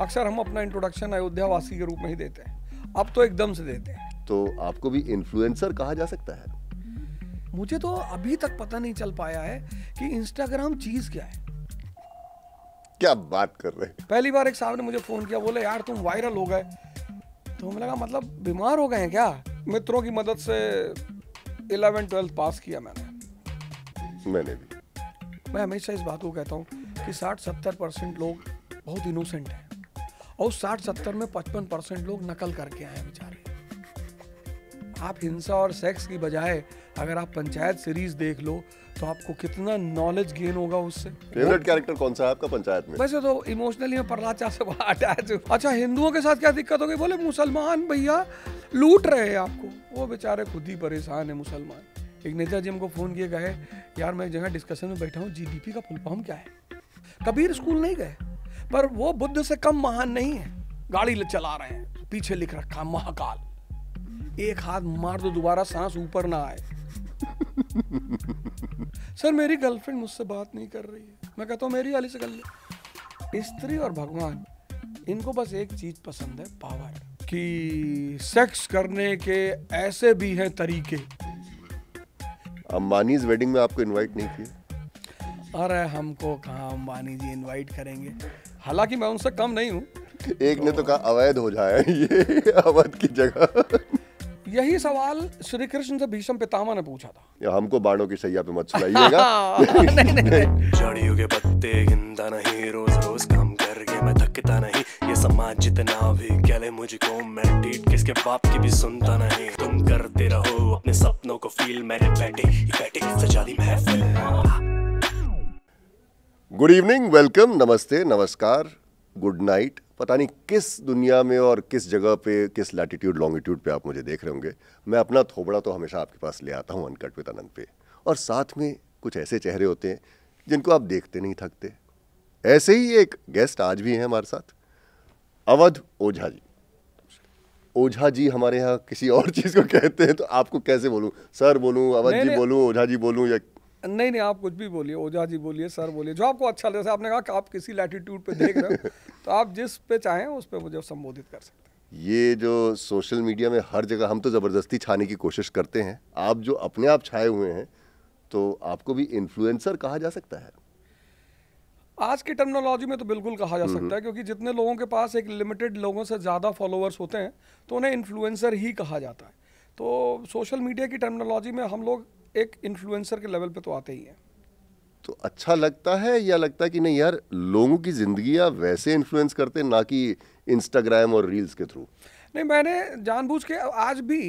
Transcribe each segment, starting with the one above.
अक्सर हम अपना इंट्रोडक्शन अयोध्या वासी के रूप में ही देते हैं अब तो एकदम से देते हैं तो आपको भी इन्फ्लुएंसर कहा जा सकता है मुझे तो अभी तक पता नहीं चल पाया है कि इंस्टाग्राम चीज क्या है क्या बात कर रहे हैं पहली बार एक साहब ने मुझे फोन किया बोले यार तुम वायरल हो गए तो हमें लगा मतलब बीमार हो गए हैं क्या मित्रों की मदद से इलेवन ट्वेल्थ पास किया मैंने मैंने भी मैं हमेशा इस बात को कहता हूँ कि साठ सत्तर परसेंट लोग बहुत इनोसेंट हैं और साठ सत्तर में पचपन परसेंट लोग नकल करके आए बेचारे आप हिंसा और सेक्स की बजाय अगर आप पंचायत सीरीज देख लो तो आपको कितना नॉलेज गेन होगा उससे फेवरेट कैरेक्टर कौन सा है आपका पंचायत में वैसे तो इमोशनली मैं प्रहलाद चा से बड़ा अटैच अच्छा हिंदुओं के साथ क्या दिक्कत हो गई बोले मुसलमान भैया लूट रहे हैं आपको वो बेचारे खुद ही परेशान है मुसलमान एक नेता जी हमको फ़ोन किए गए यार मैं एक जगह डिस्कशन में बैठा हूँ जीडीपी का फुल फॉर्म क्या है कबीर स्कूल नहीं गए पर वो बुद्ध से कम महान नहीं है गाड़ी चला रहे हैं पीछे लिख रखा महाकाल एक हाथ मार दो दोबारा सांस ऊपर ना आए सर मेरी गर्लफ्रेंड मुझसे बात नहीं कर रही है मैं कहता हूँ मेरी वाली से कर स्त्री और भगवान इनको बस एक चीज पसंद है पावर कि सेक्स करने के ऐसे भी हैं तरीके अंबानी वेडिंग में आपको इनवाइट नहीं किया अरे हमको कहा अंबानी जी इनवाइट करेंगे हालांकि मैं उनसे कम नहीं हूँ एक तो, ने तो कहा अवैध हो जाए ये अवैध की जगह यही सवाल श्री कृष्ण से भीष्म पितामह ने पूछा था या हमको बाणों की सैया पे मत सुनाइएगा झाड़ियों के पत्ते गिनता नहीं रोज रोज काम करके मैं थकता नहीं ये समाज जितना भी कहले मुझको मैं डीट किसके बाप की भी सुनता नहीं तुम करते रहो अपने सपनों को फील मैंने बैठे बैठे सजा दी महफिल गुड इवनिंग वेलकम नमस्ते नमस्कार गुड नाइट पता नहीं किस दुनिया में और किस जगह पे किस लैटिट्यूड लॉन्गिट्यूड पे आप मुझे देख रहे होंगे मैं अपना थोबड़ा तो हमेशा आपके पास ले आता हूँ अनकट विद आनंद पे और साथ में कुछ ऐसे चेहरे होते हैं जिनको आप देखते नहीं थकते ऐसे ही एक गेस्ट आज भी हैं हमारे साथ अवध ओझा जी ओझा जी हमारे यहाँ किसी और चीज़ को कहते हैं तो आपको कैसे बोलूँ सर बोलूँ अवध जी बोलूँ ओझा जी बोलूँ या नहीं नहीं आप कुछ भी बोलिए ओझा जी बोलिए सर बोलिए जो आपको अच्छा लगे आपने कहा कि आप किसी लैटिट्यूड पे देख रहे हो तो आप जिस पे चाहें उस पे मुझे संबोधित कर सकते हैं ये जो सोशल मीडिया में हर जगह हम तो ज़बरदस्ती छाने की कोशिश करते हैं आप जो अपने आप छाए हुए हैं तो आपको भी इन्फ्लुएंसर कहा जा सकता है आज की टर्मिनोलॉजी में तो बिल्कुल कहा जा हम्म, सकता है हम्म। क्योंकि जितने लोगों के पास एक लिमिटेड लोगों से ज़्यादा फॉलोअर्स होते हैं तो उन्हें इन्फ्लुएंसर ही कहा जाता है तो सोशल मीडिया की टर्मिनोलॉजी में हम लोग एक इन्फ्लुएंसर के लेवल पे तो आते ही हैं तो अच्छा लगता है या लगता है कि नहीं यार लोगों की ज़िंदगी वैसे इन्फ्लुएंस करते ना कि इंस्टाग्राम और रील्स के थ्रू नहीं मैंने जानबूझ के आज भी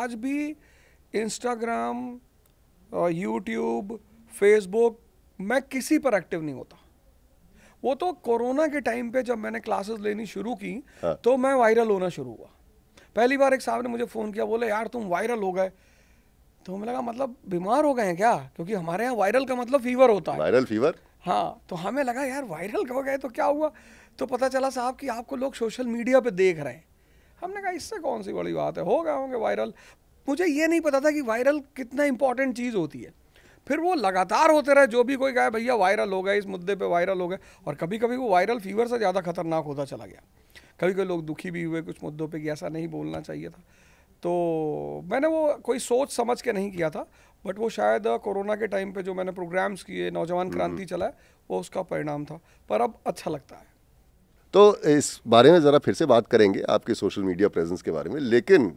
आज भी इंस्टाग्राम यूट्यूब फेसबुक मैं किसी पर एक्टिव नहीं होता वो तो कोरोना के टाइम पे जब मैंने क्लासेस लेनी शुरू की हाँ। तो मैं वायरल होना शुरू हुआ पहली बार एक साहब ने मुझे फ़ोन किया बोले यार तुम वायरल हो गए तो हमें लगा मतलब बीमार हो गए हैं क्या क्योंकि हमारे यहाँ वायरल का मतलब फीवर होता है वायरल फीवर हाँ तो हमें लगा यार वायरल हो गए तो क्या हुआ तो पता चला साहब कि आपको लोग सोशल मीडिया पे देख रहे हैं हमने कहा इससे कौन सी बड़ी बात है हो गए होंगे वायरल मुझे ये नहीं पता था कि वायरल कितना इंपॉर्टेंट चीज़ होती है फिर वो लगातार होते रहे जो भी कोई गए भैया वायरल हो गए इस मुद्दे पे वायरल हो गए और कभी कभी वो वायरल फीवर से ज़्यादा खतरनाक होता चला गया कभी कभी लोग दुखी भी हुए कुछ मुद्दों पर कि ऐसा नहीं बोलना चाहिए था तो मैंने वो कोई सोच समझ के नहीं किया था बट वो शायद कोरोना के टाइम पे जो मैंने प्रोग्राम्स किए नौजवान हम्म, क्रांति हम्म। चलाए वो उसका परिणाम था पर अब अच्छा लगता है तो इस बारे में ज़रा फिर से बात करेंगे आपके सोशल मीडिया प्रेजेंस के बारे में लेकिन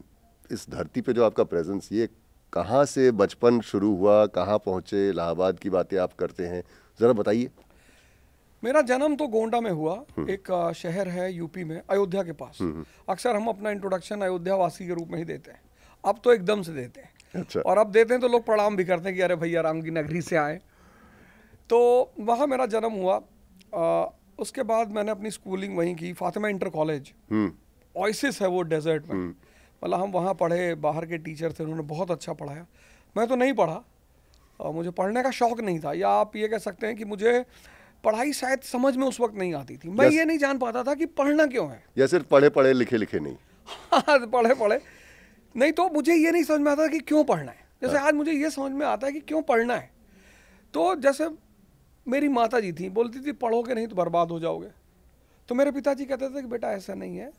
इस धरती पे जो आपका प्रेजेंस ये कहाँ से बचपन शुरू हुआ कहाँ पहुँचे इलाहाबाद की बातें आप करते हैं ज़रा बताइए मेरा जन्म तो गोंडा में हुआ हम्म। एक शहर है यूपी में अयोध्या के पास हम्म, हम्म। अक्सर हम अपना इंट्रोडक्शन अयोध्या वासी के रूप में ही देते हैं अब तो एकदम से देते हैं अच्छा। और अब देते हैं तो लोग प्रणाम भी करते हैं कि अरे भैया राम की नगरी से आए तो वहाँ मेरा जन्म हुआ आ, उसके बाद मैंने अपनी स्कूलिंग वहीं की फातिमा इंटर कॉलेज ऑइसिस है वो डेजर्ट में मतलब हम वहाँ पढ़े बाहर के टीचर थे उन्होंने बहुत अच्छा पढ़ाया मैं तो नहीं पढ़ा मुझे पढ़ने का शौक नहीं था या आप ये कह सकते हैं कि मुझे पढ़ाई शायद समझ में उस वक्त नहीं आती थी मैं ये नहीं जान पाता था कि पढ़ना क्यों है या सिर्फ पढ़े पढ़े लिखे लिखे नहीं हाँ पढ़े पढ़े नहीं तो मुझे ये नहीं समझ में आता कि क्यों पढ़ना है जैसे हाँ। आज मुझे ये समझ में आता है कि क्यों पढ़ना है तो जैसे मेरी माता जी थी बोलती थी पढ़ोगे नहीं तो बर्बाद हो जाओगे तो मेरे पिताजी कहते थे कि बेटा ऐसा नहीं है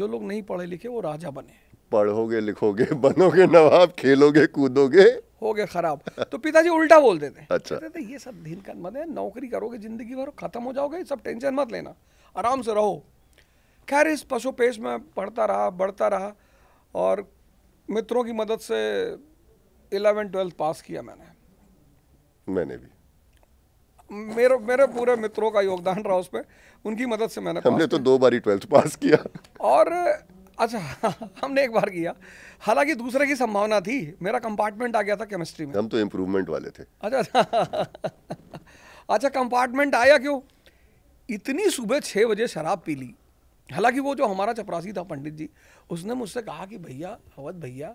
जो लोग नहीं पढ़े लिखे वो राजा बने पढ़ोगे लिखोगे बनोगे नवाब खेलोगे कूदोगे हो गया खराब तो पिताजी उल्टा बोलते थे अच्छा थे ये सब दिन का मत है नौकरी करोगे जिंदगी भर खत्म हो जाओगे सब टेंशन मत लेना आराम से रहो खैर इस पशु पेश में पढ़ता रहा बढ़ता रहा और मित्रों की मदद से इलेवन ट्वेल्थ पास किया मैंने मैंने भी मेरे मेरे पूरे मित्रों का योगदान रहा उसमें उनकी मदद से मैंने हमने तो दो बारी ट्वेल्थ पास किया और अच्छा हमने एक बार किया हालांकि दूसरे की संभावना थी मेरा कंपार्टमेंट आ गया था केमिस्ट्री में हम तो इम्प्रूवमेंट वाले थे अच्छा अच्छा कंपार्टमेंट अच्छा, आया क्यों इतनी सुबह छः बजे शराब पी ली हालांकि वो जो हमारा चपरासी था पंडित जी उसने मुझसे कहा कि भैया अवध भैया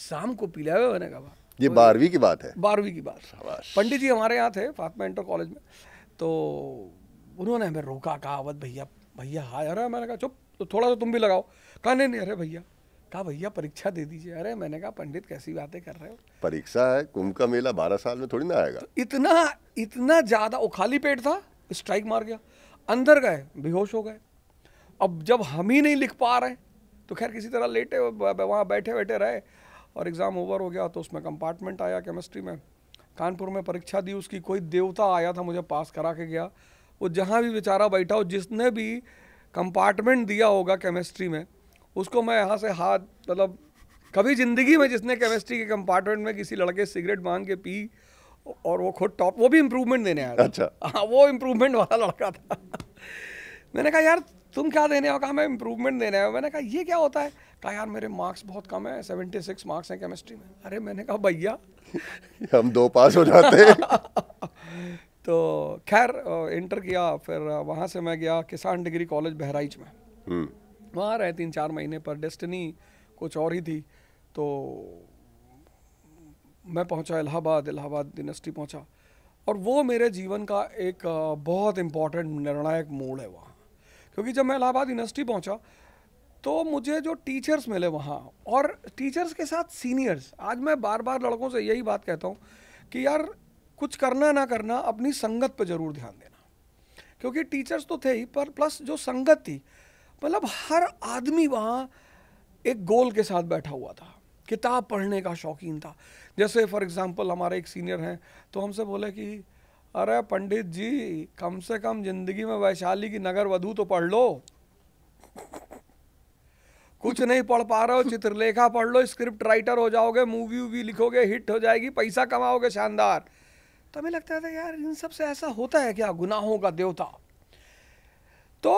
शाम को पी लिया मैंने कहा ये बारहवीं की बात है बारहवीं की बात पंडित जी हमारे यहाँ थे फातमा इंटर कॉलेज में तो उन्होंने हमें रोका कहा अवध भैया भैया हाँ यार मैंने कहा चुप तो थोड़ा सा तुम भी लगाओ कहा नहीं अरे भैया कहा भैया परीक्षा दे दीजिए अरे मैंने कहा पंडित कैसी बातें कर रहे हो परीक्षा है कुंभ का मेला बारह साल में थोड़ी ना आएगा तो इतना इतना ज़्यादा वो खाली पेट था स्ट्राइक मार गया अंदर गए बेहोश हो गए अब जब हम ही नहीं लिख पा रहे तो खैर किसी तरह लेटे वहाँ बैठे बैठे रहे और एग्ज़ाम ओवर हो गया तो उसमें कंपार्टमेंट आया केमिस्ट्री में कानपुर में परीक्षा दी उसकी कोई देवता आया था मुझे पास करा के गया वो जहाँ भी बेचारा बैठा हो जिसने भी कंपार्टमेंट दिया होगा केमिस्ट्री में उसको मैं यहाँ से हाथ मतलब कभी ज़िंदगी में जिसने केमिस्ट्री के कंपार्टमेंट में किसी लड़के सिगरेट मांग के पी और वो खुद टॉप वो भी इम्प्रूवमेंट देने आया अच्छा हाँ वो इम्प्रूवमेंट वाला लड़का था मैंने कहा यार तुम क्या देने हो कहा मैं इम्प्रूवमेंट देने आया मैंने कहा ये क्या होता है कहा यार मेरे मार्क्स बहुत कम है सेवेंटी सिक्स मार्क्स हैं केमिस्ट्री में अरे मैंने कहा भैया हम दो पास हो जाते हैं तो खैर इंटर किया फिर वहाँ से मैं गया किसान डिग्री कॉलेज बहराइच में हम्म। वहाँ रहे तीन चार महीने पर डेस्टिनी कुछ और ही थी तो मैं पहुँचा इलाहाबाद इलाहाबाद यूनिवर्सिटी पहुँचा और वो मेरे जीवन का एक बहुत इम्पॉर्टेंट निर्णायक मोड़ है वहाँ क्योंकि जब मैं इलाहाबाद यूनिवर्सिटी पहुँचा तो मुझे जो टीचर्स मिले वहाँ और टीचर्स के साथ सीनियर्स आज मैं बार बार लड़कों से यही बात कहता हूँ कि यार कुछ करना ना करना अपनी संगत पर ज़रूर ध्यान देना क्योंकि टीचर्स तो थे ही पर प्लस जो संगत थी मतलब हर आदमी वहाँ एक गोल के साथ बैठा हुआ था किताब पढ़ने का शौकीन था जैसे फॉर एग्ज़ाम्पल हमारे एक सीनियर हैं तो हमसे बोले कि अरे पंडित जी कम से कम जिंदगी में वैशाली की नगर वधू तो पढ़ लो कुछ नहीं पढ़ पा रहे हो चित्रलेखा पढ़ लो स्क्रिप्ट राइटर हो जाओगे मूवी वूवी लिखोगे हिट हो जाएगी पैसा कमाओगे शानदार तो हमें लगता था यार इन सब से ऐसा होता है क्या गुनाहों का देवता तो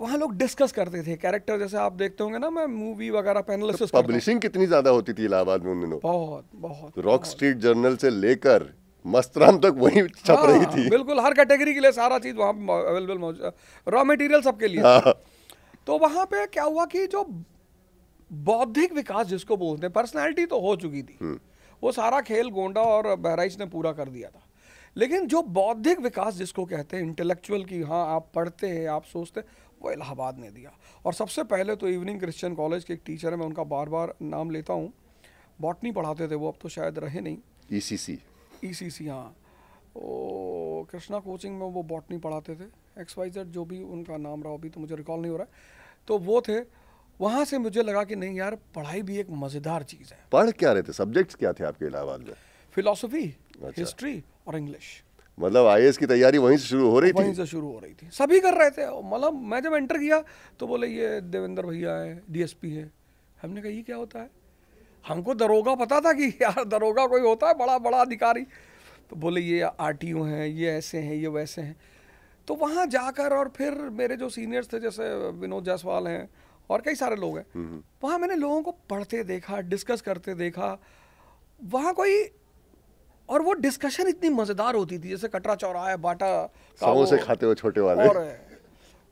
वहाँ लोग डिस्कस करते थे कैरेक्टर जैसे आप देखते होंगे ना मैं मूवी वगैरह पैनल तो पब्लिशिंग कितनी ज्यादा होती थी इलाहाबाद में उन दिनों बहुत बहुत रॉक स्ट्रीट जर्नल से लेकर मस्तराम तक वही छप हाँ, रही थी बिल्कुल हर कैटेगरी के लिए सारा चीज वहाँ अवेलेबल रॉ मटेरियल सबके लिए हाँ। तो वहाँ पे क्या हुआ कि जो बौद्धिक विकास जिसको बोलते हैं पर्सनैलिटी तो हो चुकी थी हम्म। वो सारा खेल गोंडा और बहराइच ने पूरा कर दिया था लेकिन जो बौद्धिक विकास जिसको कहते हैं इंटेलेक्चुअल की हाँ आप पढ़ते हैं आप सोचते हैं वो इलाहाबाद ने दिया और सबसे पहले तो इवनिंग क्रिश्चियन कॉलेज के एक टीचर है मैं उनका बार बार नाम लेता हूँ बॉटनी पढ़ाते थे वो अब तो शायद रहे नहीं ई सी सी ई सी सी हाँ ओ कृष्णा कोचिंग में वो बॉटनी पढ़ाते थे एक्स वाई जेड जो भी उनका नाम रहा अभी तो मुझे रिकॉल नहीं हो रहा है तो वो थे वहाँ से मुझे लगा कि नहीं यार पढ़ाई भी एक मज़ेदार चीज़ है पढ़ क्या रहे थे सब्जेक्ट्स क्या थे आपके इलाहाबाद में फिलोसफी हिस्ट्री अच्छा। और इंग्लिश मतलब आई की तैयारी वहीं से शुरू हो रही थी वहीं से शुरू हो रही थी सभी कर रहे थे मतलब मैं जब एंटर किया तो बोले ये देवेंद्र भैया हैं डीएसपी हैं हमने कहा ये क्या होता है हमको दरोगा पता था कि यार दरोगा कोई होता है बड़ा बड़ा अधिकारी तो बोले ये आर हैं ये ऐसे हैं ये वैसे हैं तो वहाँ जाकर और फिर मेरे जो सीनियर्स थे जैसे विनोद जायसवाल हैं और कई सारे लोग हैं हम्म, हम्म। वहाँ मैंने लोगों को पढ़ते देखा डिस्कस करते देखा वहाँ कोई और वो डिस्कशन इतनी मजेदार होती थी जैसे कटरा चौराहा बाटा समोसे खाते हुए छोटे वाले और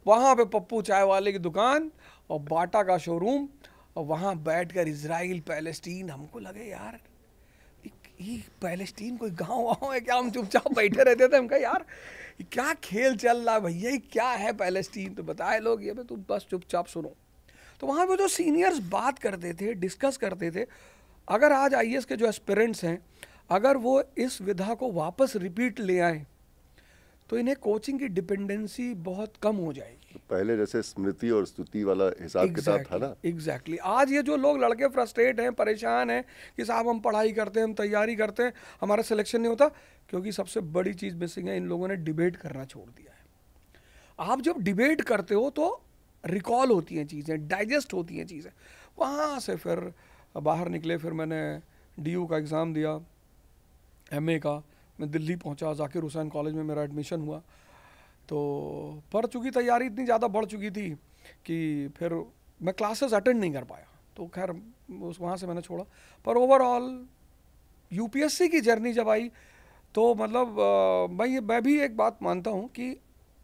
वहाँ पे पप्पू चाय वाले की दुकान और बाटा का शोरूम और वहाँ बैठ कर इसराइल पैलेस्टीन हमको लगे यार पैलेस्टीन कोई गांव वाँव है क्या हम चुपचाप बैठे रहते थे हम कहा यार क्या खेल चल रहा है भैया क्या है पैलेस्टीन तो बताए लोग ये भाई तो तुम बस चुपचाप सुनो तो वहाँ पे जो सीनियर्स बात करते थे डिस्कस करते थे अगर आज आई के जो एस्पिरेंट्स हैं अगर वो इस विधा को वापस रिपीट ले आए तो इन्हें कोचिंग की डिपेंडेंसी बहुत कम हो जाएगी तो पहले जैसे स्मृति और स्तुति वाला हिसाब exactly, किताब था ना एग्जैक्टली exactly. आज ये जो लोग लड़के फ्रस्ट्रेट हैं परेशान हैं कि साहब हम पढ़ाई करते हैं हम तैयारी करते हैं हमारा सिलेक्शन नहीं होता क्योंकि सबसे बड़ी चीज़ मिसिंग है इन लोगों ने डिबेट करना छोड़ दिया है आप जब डिबेट करते हो तो रिकॉल होती हैं चीज़ें डाइजेस्ट होती हैं चीज़ें वहाँ से फिर बाहर निकले फिर मैंने डी का एग्ज़ाम दिया एम का मैं दिल्ली पहुंचा जाकिर हुसैन कॉलेज में मेरा एडमिशन हुआ तो पढ़ चुकी तैयारी इतनी ज़्यादा बढ़ चुकी थी कि फिर मैं क्लासेस अटेंड नहीं कर पाया तो खैर उस वहाँ से मैंने छोड़ा पर ओवरऑल यूपीएससी की जर्नी जब आई तो मतलब मैं ये मैं भी एक बात मानता हूँ कि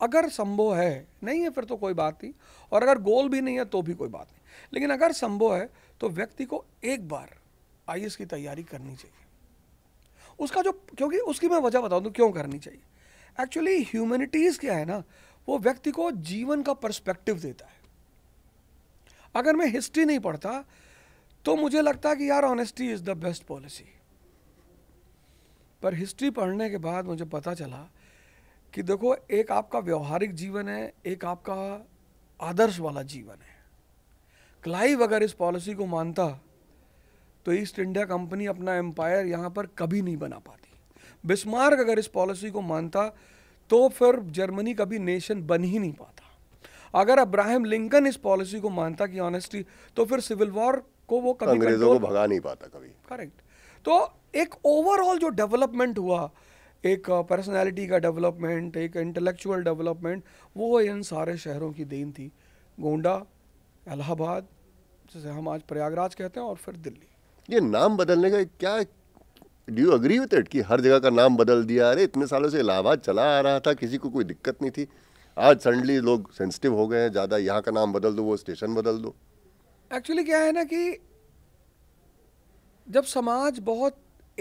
अगर संभव है नहीं है फिर तो कोई बात नहीं और अगर गोल भी नहीं है तो भी कोई बात नहीं लेकिन अगर संभव है तो व्यक्ति को एक बार आई की तैयारी करनी चाहिए उसका जो क्योंकि उसकी मैं वजह बता दूँ तो क्यों करनी चाहिए एक्चुअली ह्यूमैनिटीज़ क्या है ना वो व्यक्ति को जीवन का पर्सपेक्टिव देता है अगर मैं हिस्ट्री नहीं पढ़ता तो मुझे लगता कि यार honesty is the best policy पर हिस्ट्री पढ़ने के बाद मुझे पता चला कि देखो एक आपका व्यवहारिक जीवन है एक आपका आदर्श वाला जीवन है क्लाइव अगर इस पॉलिसी को मानता तो ईस्ट इंडिया कंपनी अपना एम्पायर यहाँ पर कभी नहीं बना पाती बिस्मार्क अगर इस पॉलिसी को मानता तो फिर जर्मनी कभी नेशन बन ही नहीं पाता अगर अब्राहम लिंकन इस पॉलिसी को मानता कि ऑनेस्टी तो फिर सिविल वॉर को वो कभी अंग्रेजों को भगा नहीं पाता कभी करेक्ट तो एक ओवरऑल जो डेवलपमेंट हुआ एक पर्सनालिटी uh, का डेवलपमेंट एक इंटेलेक्चुअल डेवलपमेंट वो इन सारे शहरों की देन थी गोंडा इलाहाबाद जिसे हम आज प्रयागराज कहते हैं और फिर दिल्ली ये नाम बदलने का क्या do you agree with it कि हर जगह का नाम बदल दिया अरे इतने सालों से इलाहाबाद चला आ रहा था किसी को कोई दिक्कत नहीं थी आज सडनली लोग सेंसिटिव हो गए हैं ज़्यादा यहाँ का नाम बदल दो वो स्टेशन बदल दो एक्चुअली क्या है ना कि जब समाज बहुत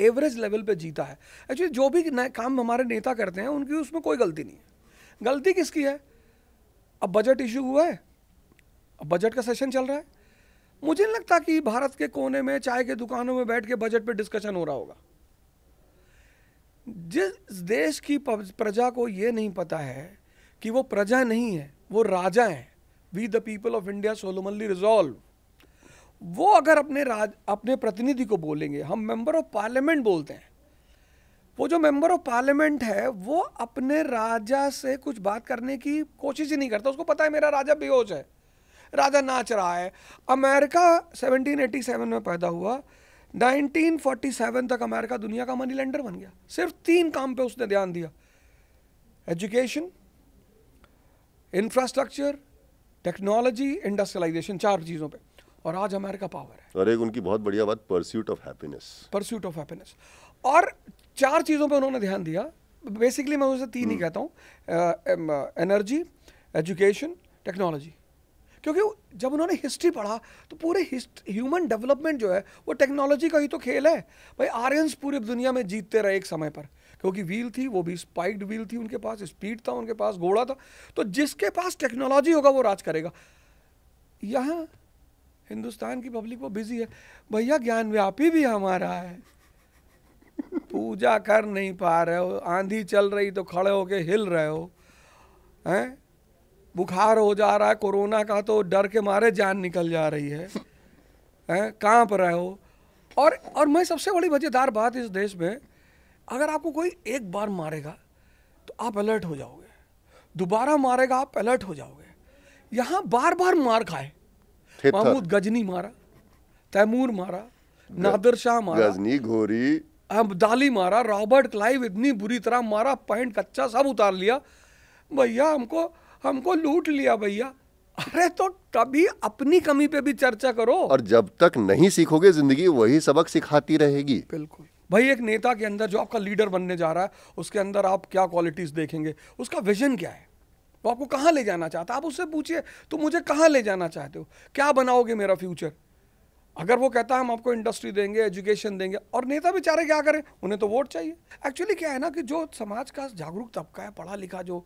एवरेज लेवल पे जीता है एक्चुअली जो भी काम हमारे नेता करते हैं उनकी उसमें कोई गलती नहीं है गलती किसकी है अब बजट इशू हुआ है अब बजट का सेशन चल रहा है मुझे नहीं लगता कि भारत के कोने में चाय के दुकानों में बैठ के बजट पे डिस्कशन हो रहा होगा जिस देश की प्रजा को यह नहीं पता है कि वो प्रजा नहीं है वो राजा हैं we the people of India solemnly resolve वो अगर अपने राज अपने प्रतिनिधि को बोलेंगे हम मेंबर ऑफ पार्लियामेंट बोलते हैं वो जो मेंबर ऑफ पार्लियामेंट है वो अपने राजा से कुछ बात करने की कोशिश ही नहीं करता उसको पता है मेरा राजा बेहोश है राजा नाच रहा है अमेरिका 1787 में पैदा हुआ 1947 तक अमेरिका दुनिया का मनी लेंडर बन गया सिर्फ तीन काम पे उसने ध्यान दिया एजुकेशन इंफ्रास्ट्रक्चर टेक्नोलॉजी इंडस्ट्रियलाइजेशन चार चीज़ों पे और आज अमेरिका पावर है और एक उनकी बहुत बढ़िया बात pursuit of happiness pursuit of happiness और चार चीज़ों पे उन्होंने ध्यान दिया बेसिकली मैं उसे तीन ही हम्म। कहता हूँ एनर्जी एजुकेशन टेक्नोलॉजी क्योंकि जब उन्होंने हिस्ट्री पढ़ा तो पूरे ह्यूमन डेवलपमेंट जो है वो टेक्नोलॉजी का ही तो खेल है भाई आर्यंस पूरी दुनिया में जीतते रहे एक समय पर क्योंकि व्हील थी वो भी स्पाइक्ड व्हील थी उनके पास स्पीड था उनके पास घोड़ा था तो जिसके पास टेक्नोलॉजी होगा वो राज करेगा यहाँ हिंदुस्तान की पब्लिक वो बिजी है भैया ज्ञान व्यापी भी हमारा है पूजा कर नहीं पा रहे हो आंधी चल रही तो खड़े होके हिल रहे हो हैं बुखार हो जा रहा है कोरोना का तो डर के मारे जान निकल जा रही है हैं कांप रहे हो और और मैं सबसे बड़ी मज़ेदार बात इस देश में अगर आपको कोई एक बार मारेगा तो आप अलर्ट हो जाओगे दोबारा मारेगा आप अलर्ट हो जाओगे यहाँ बार बार मार खाए तो- महमूद गजनी मारा तैमूर मारा नादर शाह मारा गजनी घोरी अब्दाली मारा रॉबर्ट क्लाइव इतनी बुरी तरह मारा पैंट कच्चा सब उतार लिया भैया हमको हमको लूट लिया भैया अरे तो कभी अपनी कमी पे भी चर्चा करो और जब तक नहीं सीखोगे जिंदगी वही सबक सिखाती रहेगी बिल्कुल भाई एक नेता के अंदर जो आपका लीडर बनने जा रहा है उसके अंदर आप क्या क्वालिटीज देखेंगे उसका विजन क्या है वो आपको कहाँ ले जाना चाहता है आप उससे पूछिए तो मुझे कहाँ ले जाना चाहते हो क्या बनाओगे मेरा फ्यूचर अगर वो कहता है हम आपको इंडस्ट्री देंगे एजुकेशन देंगे और नेता बेचारे क्या करें उन्हें तो वोट चाहिए एक्चुअली क्या है ना कि जो समाज का जागरूक तबका है पढ़ा लिखा जो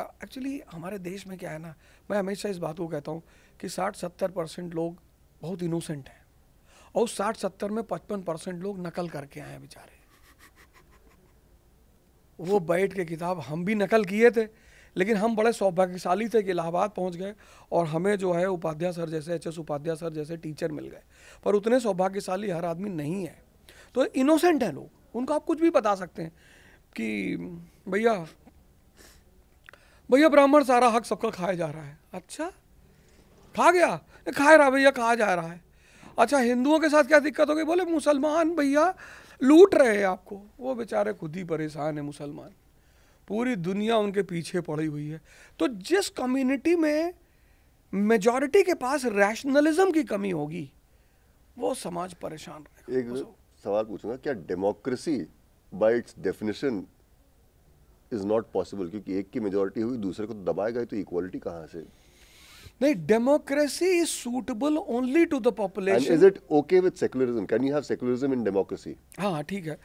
एक्चुअली हमारे देश में क्या है ना मैं हमेशा इस बात को कहता हूँ कि साठ सत्तर परसेंट लोग बहुत इनोसेंट हैं और उस साठ सत्तर में पचपन परसेंट लोग नकल करके आए हैं बेचारे वो बैठ के किताब हम भी नकल किए थे लेकिन हम बड़े सौभाग्यशाली थे कि इलाहाबाद पहुंच गए और हमें जो है उपाध्याय सर जैसे एच एस उपाध्याय सर जैसे टीचर मिल गए पर उतने सौभाग्यशाली हर आदमी नहीं है तो इनोसेंट है लोग उनको आप कुछ भी बता सकते हैं कि भैया भैया ब्राह्मण सारा हक सबका खाया जा रहा है अच्छा खा गया खाए रहा भैया खा जा रहा है अच्छा हिंदुओं के साथ क्या दिक्कत हो गई बोले मुसलमान भैया लूट रहे हैं आपको वो बेचारे खुद ही परेशान है मुसलमान पूरी दुनिया उनके पीछे पड़ी हुई है तो जिस कम्युनिटी में मेजॉरिटी के पास रैशनलिज्म की कमी होगी वो समाज परेशान रहेगा एक सवाल पूछूंगा क्या democracy by its definition is not possible क्योंकि एक की मेजोरिटी हुई दूसरे को दबाएगा तो इक्वालिटी तो कहाँ से नहीं democracy is suitable only to the population is it okay with secularism can you have secularism in democracy हाँ ठीक है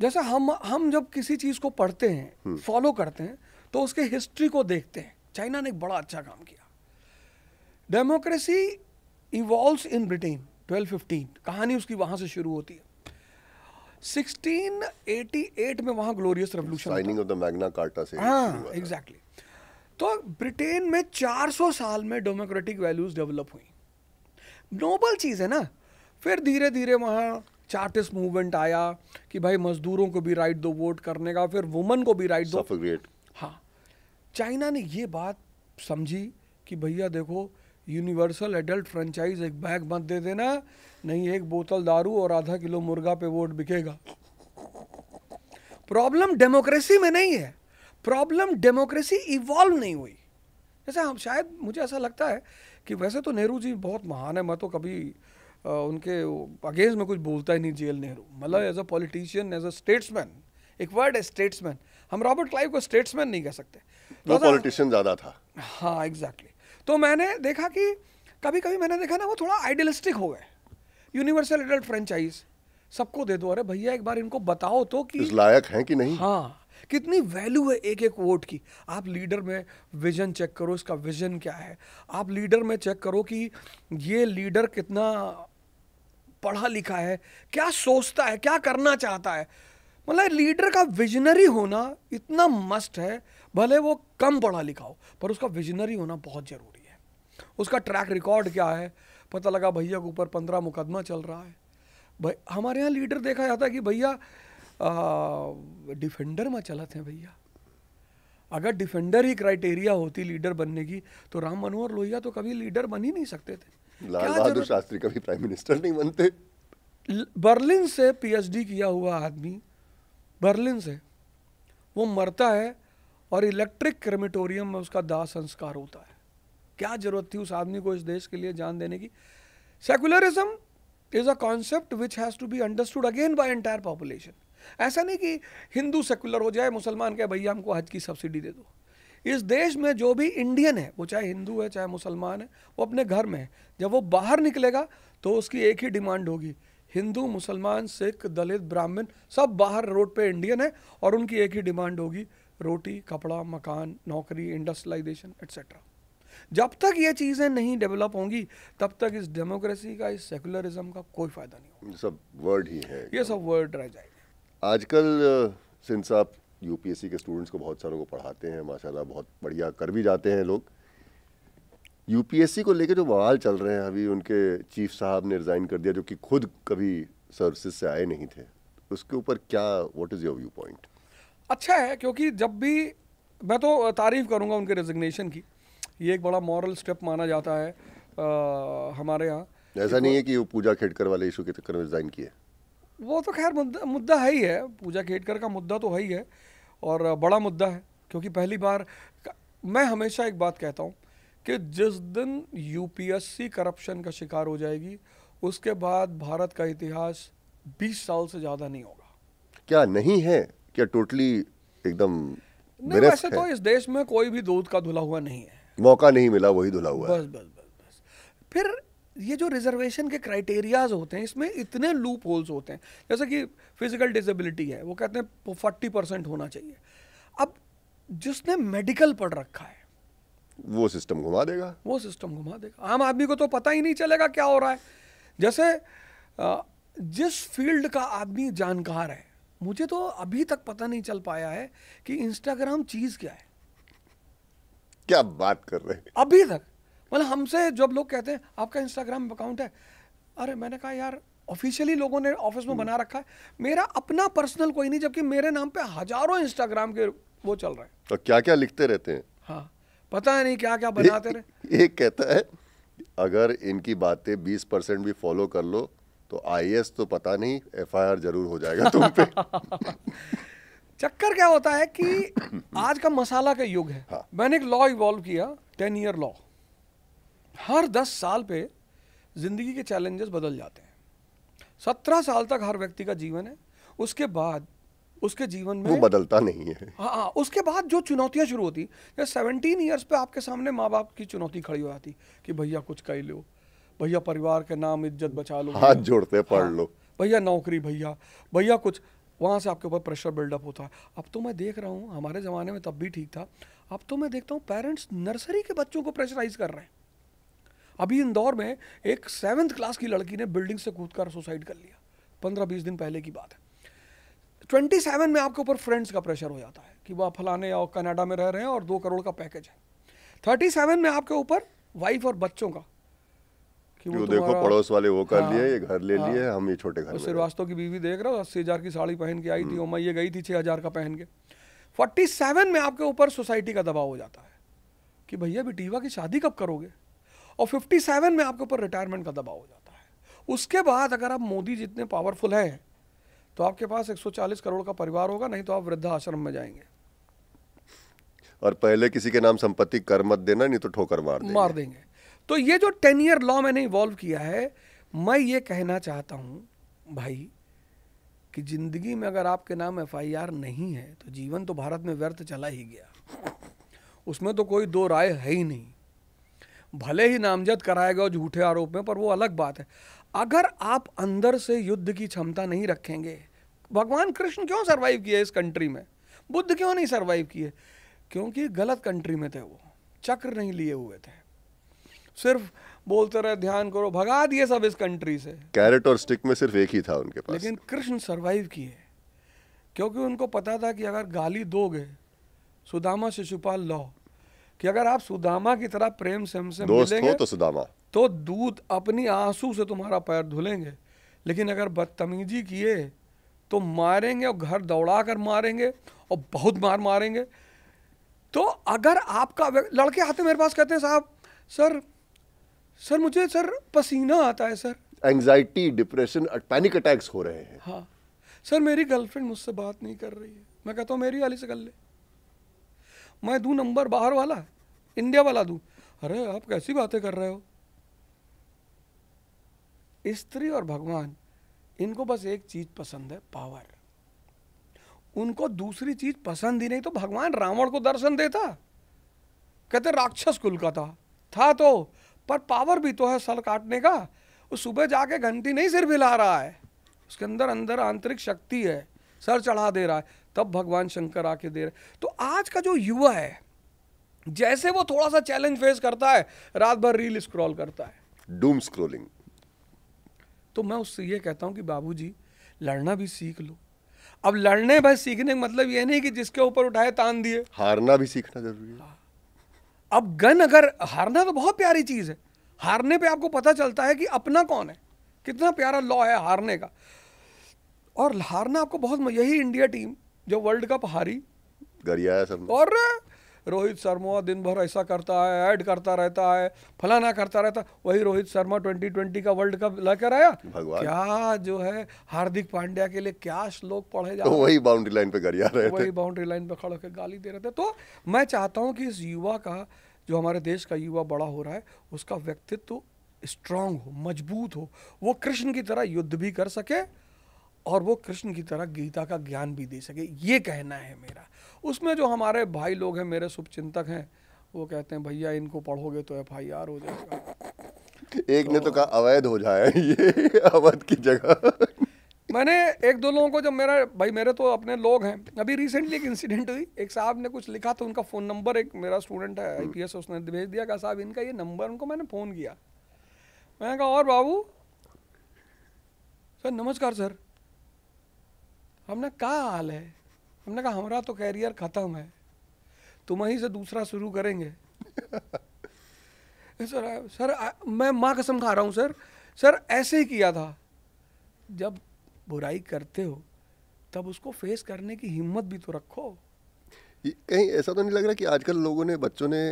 जैसा हम हम जब किसी चीज़ को पढ़ते हैं फॉलो हम्म। hmm. करते हैं तो उसके हिस्ट्री को देखते हैं चाइना ने एक बड़ा अच्छा काम किया डेमोक्रेसी इवॉल्व इन ब्रिटेन 1215 कहानी उसकी वहां से शुरू होती है 1688 में वहां glorious revolution signing of the Magna Carta से हां एग्जैक्टली तो ब्रिटेन में 400 साल में डेमोक्रेटिक वैल्यूज डेवलप हुई नोबल चीज़ है ना फिर धीरे धीरे वहां चार्टिस्ट मूवमेंट आया कि भाई मजदूरों को भी राइट दो वोट करने का फिर वुमन को भी राइट दो Suffragate. हाँ चाइना ने ये बात समझी कि भैया देखो यूनिवर्सल एडल्ट फ्रेंचाइज एक बैग मत दे देना नहीं एक बोतल दारू और आधा किलो मुर्गा पे वोट बिकेगा प्रॉब्लम डेमोक्रेसी में नहीं है प्रॉब्लम डेमोक्रेसी इवॉल्व नहीं हुई जैसे हम शायद मुझे ऐसा लगता है कि वैसे तो नेहरू जी बहुत महान है मैं तो कभी आ, उनके अगेंस्ट में कुछ बोलता ही नहीं जे नेहरू मतलब as a politician as a statesman एक वर्ड है स्टेट्समैन हम रॉबर्ट क्लाइव को स्टेट्समैन नहीं कह सकते तो पॉलिटिशियन ज़्यादा था हाँ एग्जैक्टली exactly. तो मैंने देखा कि कभी कभी मैंने देखा ना वो थोड़ा आइडियलिस्टिक हो गए यूनिवर्सल एडल्ट फ्रेंचाइज सबको दे दो अरे भैया एक बार इनको बताओ तो कि लायक हैं कि नहीं हाँ कितनी वैल्यू है एक एक वोट की आप लीडर में विजन चेक करो इसका विजन क्या है आप लीडर में चेक करो कि ये लीडर कितना पढ़ा लिखा है क्या सोचता है क्या करना चाहता है मतलब लीडर का विजनरी होना इतना मस्ट है भले वो कम पढ़ा लिखा हो पर उसका विजनरी होना बहुत ज़रूरी है उसका ट्रैक रिकॉर्ड क्या है पता लगा भैया के ऊपर पंद्रह मुकदमा चल रहा है भाई हमारे यहाँ लीडर देखा जाता है कि भैया डिफेंडर में चलत हैं भैया अगर डिफेंडर ही क्राइटेरिया होती लीडर बनने की तो राम मनोहर लोहिया तो कभी लीडर बन ही नहीं सकते थे लाल बहादुर शास्त्री कभी प्राइम मिनिस्टर नहीं बनते बर्लिन से पीएचडी किया हुआ आदमी बर्लिन से वो मरता है और इलेक्ट्रिक क्रेमेटोरियम में उसका दाह संस्कार होता है क्या जरूरत थी उस आदमी को इस देश के लिए जान देने की secularism is a concept which has to be understood again by entire population ऐसा नहीं कि हिंदू सेकुलर हो जाए मुसलमान कहे भैया हमको हज की सब्सिडी दे दो इस देश में जो भी इंडियन है वो चाहे हिंदू है चाहे मुसलमान है वो अपने घर में है जब वो बाहर निकलेगा तो उसकी एक ही डिमांड होगी हिंदू मुसलमान सिख दलित ब्राह्मण सब बाहर रोड पे इंडियन है और उनकी एक ही डिमांड होगी रोटी कपड़ा मकान नौकरी इंडस्ट्रियलाइजेशन एट्सेट्रा जब तक ये चीज़ें नहीं डेवलप होंगी तब तक इस डेमोक्रेसी का इस सेकुलरिज्म का कोई फ़ायदा नहीं होगा सब वर्ड ही है ये सब वर्ड रह जाएंगे आजकल सिंस आप यूपीएससी के स्टूडेंट्स को बहुत सारों को पढ़ाते हैं माशाल्लाह बहुत बढ़िया कर भी जाते हैं लोग यूपीएससी को लेकर जो बवाल चल रहे हैं अभी उनके चीफ साहब ने रिज़ाइन कर दिया जो कि खुद कभी सर्विसेज से आए नहीं थे उसके ऊपर क्या what is your view point अच्छा है क्योंकि जब भी मैं तो तारीफ़ करूँगा उनके रेजिग्नेशन की ये एक बड़ा मॉरल स्टेप माना जाता है आ, हमारे यहाँ ऐसा नहीं है कि वो पूजा खेडकर वाले इशू के चक्कर में रिजाइन किए वो तो खैर मुद्दा मुद्दा है ही है पूजा खेडकर का मुद्दा तो है ही है और बड़ा मुद्दा है क्योंकि पहली बार मैं हमेशा एक बात कहता हूँ कि जिस दिन यूपीएससी करप्शन का शिकार हो जाएगी उसके बाद भारत का इतिहास 20 साल से ज़्यादा नहीं होगा क्या नहीं है क्या टोटली एकदम नहीं वैसे तो इस देश में कोई भी दूध का धुला हुआ नहीं है मौका नहीं मिला वही धुला हुआ बस बस बस बस फिर ये जो रिजर्वेशन के क्राइटेरियाज होते हैं इसमें इतने लूप होल्स होते हैं जैसे कि फिजिकल डिसेबिलिटी है वो कहते हैं फोर्टी परसेंट होना चाहिए अब जिसने मेडिकल पढ़ रखा है वो सिस्टम घुमा देगा वो सिस्टम घुमा देगा आम आदमी को तो पता ही नहीं चलेगा क्या हो रहा है जैसे जिस फील्ड का आदमी जानकार है मुझे तो अभी तक पता नहीं चल पाया है कि इंस्टाग्राम चीज़ क्या है क्या बात कर रहे हैं अभी तक मतलब हमसे जब लोग कहते हैं आपका इंस्टाग्राम अकाउंट है अरे मैंने कहा यार ऑफिशियली लोगों ने ऑफिस में हम्म। बना रखा है मेरा अपना पर्सनल कोई नहीं जबकि मेरे नाम पे हजारों इंस्टाग्राम के वो चल रहे हैं तो क्या क्या लिखते रहते हैं हाँ पता है नहीं क्या क्या बनाते रहे एक कहता है अगर इनकी बातें बीस परसेंट भी फॉलो कर लो तो आई तो पता नहीं एफ जरूर हो जाएगा तुम पे चक्कर क्या होता है कि आज का मसाला का युग है हाँ। मैंने एक लॉ इवॉल्व किया टेन ईयर लॉ हर दस साल पे जिंदगी के चैलेंजेस बदल जाते हैं सत्रह साल तक हर व्यक्ति का जीवन है उसके बाद उसके जीवन में वो बदलता नहीं है हाँ हाँ उसके बाद जो चुनौतियां शुरू होती जैसे सेवनटीन ईयर्स पे आपके सामने माँ बाप की चुनौती खड़ी हो जाती कि भैया कुछ कह लो भैया परिवार के नाम इज्जत बचा लो हाथ जोड़ते पढ़ हाँ, लो भैया नौकरी भैया भैया कुछ वहाँ से आपके ऊपर प्रेशर बिल्डअप होता है अब तो मैं देख रहा हूँ हमारे ज़माने में तब भी ठीक था अब तो मैं देखता हूँ पेरेंट्स नर्सरी के बच्चों को प्रेशराइज कर रहे हैं अभी इंदौर में एक सेवन्थ क्लास की लड़की ने बिल्डिंग से कूद कर सुसाइड कर लिया पंद्रह बीस दिन पहले की बात है ट्वेंटी सेवन में आपके ऊपर फ्रेंड्स का प्रेशर हो जाता है कि वह फलाने और कनाडा में रह रहे हैं और दो करोड़ का पैकेज है थर्टी सेवन में आपके ऊपर वाइफ और बच्चों का कि वो देखो पड़ोस वाले वो कर लिए हाँ, ये घर ले हाँ। लिए हम ये छोटे घर श्रीवास्तव की बीवी देख रहा अस्सी हज़ार की साड़ी पहन के आई थी उमा हम्म। ये गई थी छह हज़ार का पहन के फोर्टी सेवन में आपके ऊपर सोसाइटी का दबाव हो जाता है कि भैया बिटीवा की शादी कब करोगे और फिफ्टी सेवन में आपके ऊपर रिटायरमेंट का दबाव हो जाता है उसके बाद अगर आप मोदी जितने पावरफुल हैं तो आपके पास एक सौ चालीस करोड़ का परिवार होगा नहीं तो आप वृद्धा आश्रम में जाएंगे और पहले किसी के नाम संपत्ति कर मत देना नहीं तो ठोकर मार देंगे। मार देंगे तो ये जो टेन ईयर लॉ मैंने इवॉल्व किया है मैं ये कहना चाहता हूँ भाई कि ज़िंदगी में अगर आपके नाम एफ नहीं है तो जीवन तो भारत में व्यर्थ चला ही गया उसमें तो कोई दो राय है ही नहीं भले ही नामजद कराया गया झूठे आरोप में पर वो अलग बात है अगर आप अंदर से युद्ध की क्षमता नहीं रखेंगे भगवान कृष्ण क्यों सरवाइव किए इस कंट्री में बुद्ध क्यों नहीं सरवाइव किए क्योंकि गलत कंट्री में थे वो चक्र नहीं लिए हुए थे सिर्फ बोलते रहे ध्यान करो भगा दिए सब इस कंट्री से कैरेट और स्टिक में सिर्फ एक ही था उनके पास लेकिन कृष्ण सरवाइव किए क्योंकि उनको पता था कि अगर गाली दोगे सुदामा शिशुपाल लॉ कि अगर आप सुदामा की तरह प्रेम से हमसे मिलेंगे तो सुदामा तो दूध अपनी आंसू से तुम्हारा पैर धुलेंगे लेकिन अगर बदतमीजी किए तो मारेंगे और घर दौड़ा कर मारेंगे और बहुत मार मारेंगे तो अगर आपका लड़के आते मेरे पास कहते हैं साहब सर सर मुझे सर पसीना आता है sir anxiety depression panic attacks हो रहे हैं हाँ सर मेरी गर्लफ्रेंड मुझसे बात नहीं कर रही है मैं कहता हूँ मेरी वाली से कर ले मैं दूँ नंबर बाहर वाला इंडिया वाला दूँ अरे आप कैसी बातें कर रहे हो स्त्री और भगवान इनको बस एक चीज पसंद है पावर उनको दूसरी चीज पसंद ही नहीं तो भगवान रावण को दर्शन देता कहते राक्षस कुल का था था तो पर पावर भी तो है सल काटने का वो सुबह जाके घंटी नहीं सिर हिला रहा है उसके अंदर अंदर आंतरिक शक्ति है सर चढ़ा दे रहा है तब भगवान शंकर आके दे रहे तो आज का जो युवा है जैसे वो थोड़ा सा चैलेंज फेस करता है रात भर रील स्क्रॉल करता है डूम स्क्रॉलिंग तो मैं उससे ये कहता हूँ कि बाबूजी लड़ना भी सीख लो अब लड़ने भाई सीखने का मतलब ये नहीं कि जिसके ऊपर उठाए तान दिए हारना भी सीखना जरूरी है हाँ। अब गन अगर हारना तो बहुत प्यारी चीज़ है हारने पे आपको पता चलता है कि अपना कौन है कितना प्यारा लॉ है हारने का और हारना आपको बहुत यही इंडिया टीम जो वर्ल्ड कप हारी गरिया है सब और रोहित शर्मा दिन भर ऐसा करता है ऐड करता रहता है फलाना करता रहता वही रोहित शर्मा ट्वेंटी ट्वेंटी का वर्ल्ड कप लेकर आया क्या जो है हार्दिक पांड्या के लिए क्या श्लोक पढ़े जा तो वही बाउंड्री लाइन पे गरिया रहे वही बाउंड्री लाइन पे खड़ा के गाली दे रहे थे तो मैं चाहता हूँ कि इस युवा का जो हमारे देश का युवा बड़ा हो रहा है उसका व्यक्तित्व स्ट्रांग हो मजबूत हो वो कृष्ण की तरह युद्ध भी कर सके और वो कृष्ण की तरह गीता का ज्ञान भी दे सके ये कहना है मेरा उसमें जो हमारे भाई लोग हैं मेरे शुभचिंतक हैं वो कहते हैं भैया इनको पढ़ोगे तो एफ हो जाएगा एक तो, ने तो कहा अवैध हो जाए ये अवैध की जगह मैंने एक दो लोगों को जब मेरा भाई मेरे तो अपने लोग हैं अभी रिसेंटली एक इंसिडेंट हुई एक साहब ने कुछ लिखा तो उनका फ़ोन नंबर एक मेरा स्टूडेंट है आईपीएस हम्म। उसने भेज दिया कहा साहब इनका ये नंबर उनको मैंने फ़ोन किया मैंने कहा और बाबू सर नमस्कार सर हमने कहा हाल है हमने कहा हमारा तो कैरियर ख़त्म है तुम ही से दूसरा शुरू करेंगे सर सर मैं माँ कसम खा रहा हूँ सर सर ऐसे ही किया था जब बुराई करते हो तब उसको फेस करने की हिम्मत भी तो रखो कहीं ऐसा तो नहीं लग रहा कि आजकल लोगों ने बच्चों ने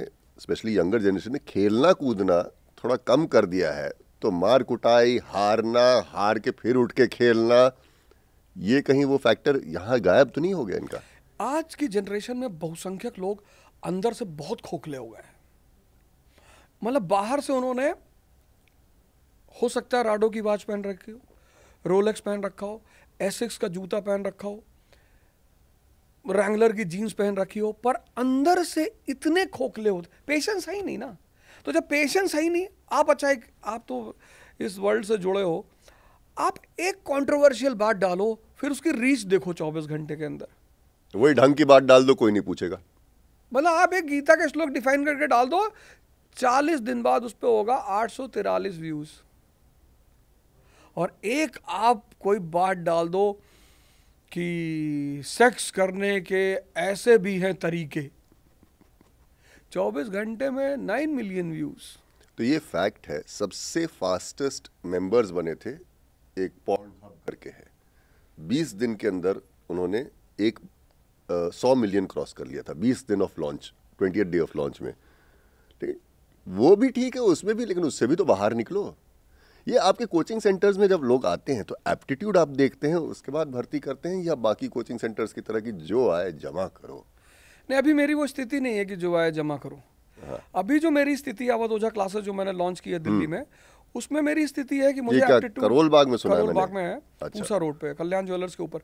स्पेशली यंगर जनरेशन ने खेलना कूदना थोड़ा कम कर दिया है तो मार कुटाई हारना हार के फिर उठ के खेलना ये कहीं वो फैक्टर यहाँ गायब तो नहीं हो गया इनका आज की जनरेशन में बहुसंख्यक लोग अंदर से बहुत खोखले हो गए मतलब बाहर से उन्होंने हो सकता है राडो की वॉच पहन रखी हो रोलेक्स पहन रखा हो एसिक्स का जूता पहन रखा हो रैंगलर की जीन्स पहन रखी हो पर अंदर से इतने खोखले होते पेशेंस है ही नहीं ना तो जब पेशेंस है ही नहीं आप अच्छा एक आप तो इस वर्ल्ड से जुड़े हो आप एक कंट्रोवर्शियल बात डालो फिर उसकी रीच देखो 24 घंटे के अंदर तो वही ढंग की बात डाल दो कोई नहीं पूछेगा मतलब आप एक गीता के श्लोक डिफाइन करके डाल दो 40 दिन बाद उस पर होगा आठ व्यूज और एक आप कोई बात डाल दो कि सेक्स करने के ऐसे भी हैं तरीके 24 घंटे में 9 मिलियन व्यूज तो ये फैक्ट है सबसे फास्टेस्ट मेंबर्स बने थे एक पॉन्ड हब करके है 20 दिन के अंदर उन्होंने एक सौ मिलियन क्रॉस कर लिया था 20 दिन of launch twenty day of launch में ठीक वो भी ठीक है उसमें भी लेकिन उससे भी तो बाहर निकलो ये आपके कोचिंग सेंटर्स में जब लोग आते हैं तो एप्टीट्यूड आप देखते हैं उसके बाद भर्ती करते हैं या बाकी कोचिंग सेंटर्स की तरह की जो आए जमा करो नहीं अभी मेरी वो स्थिति नहीं है कि जो आए जमा करो हाँ। अभी जो मेरी स्थिति है वो दो क्लासेस जो मैंने लॉन्च की है दिल्ली हम्म। में उसमें मेरी स्थिति है कि मुझे करोल बाग में सुना करोल बाग में है अच्छा। रोड पे कल्याण ज्वेलर्स के ऊपर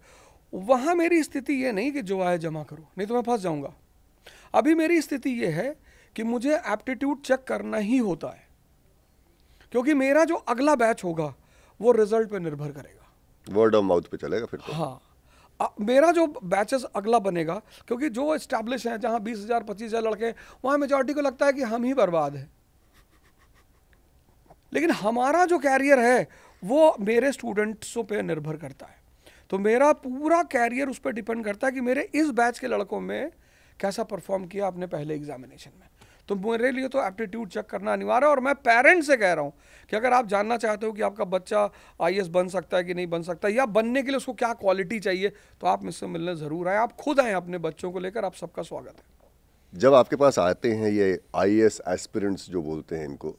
वहां मेरी स्थिति यह नहीं कि जो आए जमा करो नहीं तो मैं फंस जाऊंगा अभी मेरी स्थिति यह है कि मुझे एप्टीट्यूड चेक करना ही होता है क्योंकि मेरा जो अगला बैच होगा वो रिजल्ट पे निर्भर करेगा वर्ड ऑफ माउथ पे चलेगा फिर तो। हाँ आ, मेरा जो बैचेस अगला बनेगा क्योंकि जो इस्टेब्लिश हैं जहाँ बीस हज़ार पच्चीस हज़ार लड़के वहाँ मेजोरिटी को लगता है कि हम ही बर्बाद हैं लेकिन हमारा जो कैरियर है वो मेरे स्टूडेंट्सों पे निर्भर करता है तो मेरा पूरा कैरियर उस पर डिपेंड करता है कि मेरे इस बैच के लड़कों में कैसा परफॉर्म किया आपने पहले एग्जामिनेशन में तो मेरे लिए तो एप्टीट्यूड चेक करना अनिवार्य है और मैं पेरेंट्स से कह रहा हूँ कि अगर आप जानना चाहते हो कि आपका बच्चा आई बन सकता है कि नहीं बन सकता या बनने के लिए उसको क्या क्वालिटी चाहिए तो आप मुझसे मिलने ज़रूर आए आप खुद आएँ अपने बच्चों को लेकर आप सबका स्वागत है जब आपके पास आते हैं ये आई एस जो बोलते हैं इनको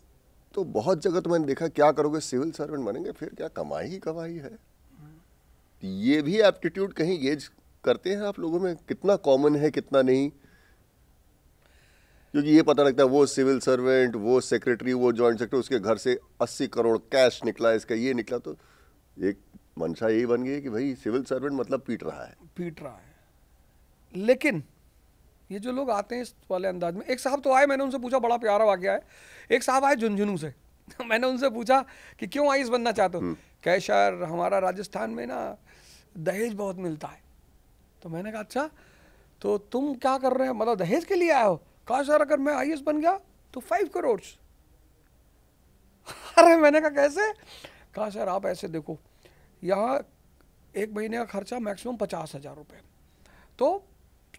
तो बहुत जगह तो मैंने देखा क्या करोगे सिविल सर्वेंट बनेंगे फिर क्या कमाई ही कमाई है ये भी एप्टीट्यूड कहीं गेज करते हैं आप लोगों में कितना कॉमन है कितना नहीं क्योंकि ये पता लगता है वो सिविल सर्वेंट वो सेक्रेटरी वो जॉइंट सेक्रेटरी उसके घर से 80 करोड़ कैश निकला इसका ये निकला तो एक मंशा यही बन गई कि भाई सिविल सर्वेंट मतलब पीट रहा है पीट रहा है लेकिन ये जो लोग आते हैं इस वाले अंदाज में एक साहब तो आए मैंने उनसे पूछा बड़ा प्यारा वाक्य है एक साहब आए झुंझुनू से मैंने उनसे पूछा कि क्यों आइस बनना चाहते हो हम्म। कह शहर हमारा राजस्थान में ना दहेज बहुत मिलता है तो मैंने कहा अच्छा तो तुम क्या कर रहे हो मतलब दहेज के लिए आए हो कहा सर अगर मैं आई बन गया तो फाइव करोड़ अरे मैंने कहा कैसे कहा सर आप ऐसे देखो यहाँ एक महीने का खर्चा मैक्सिमम पचास हज़ार रुपये तो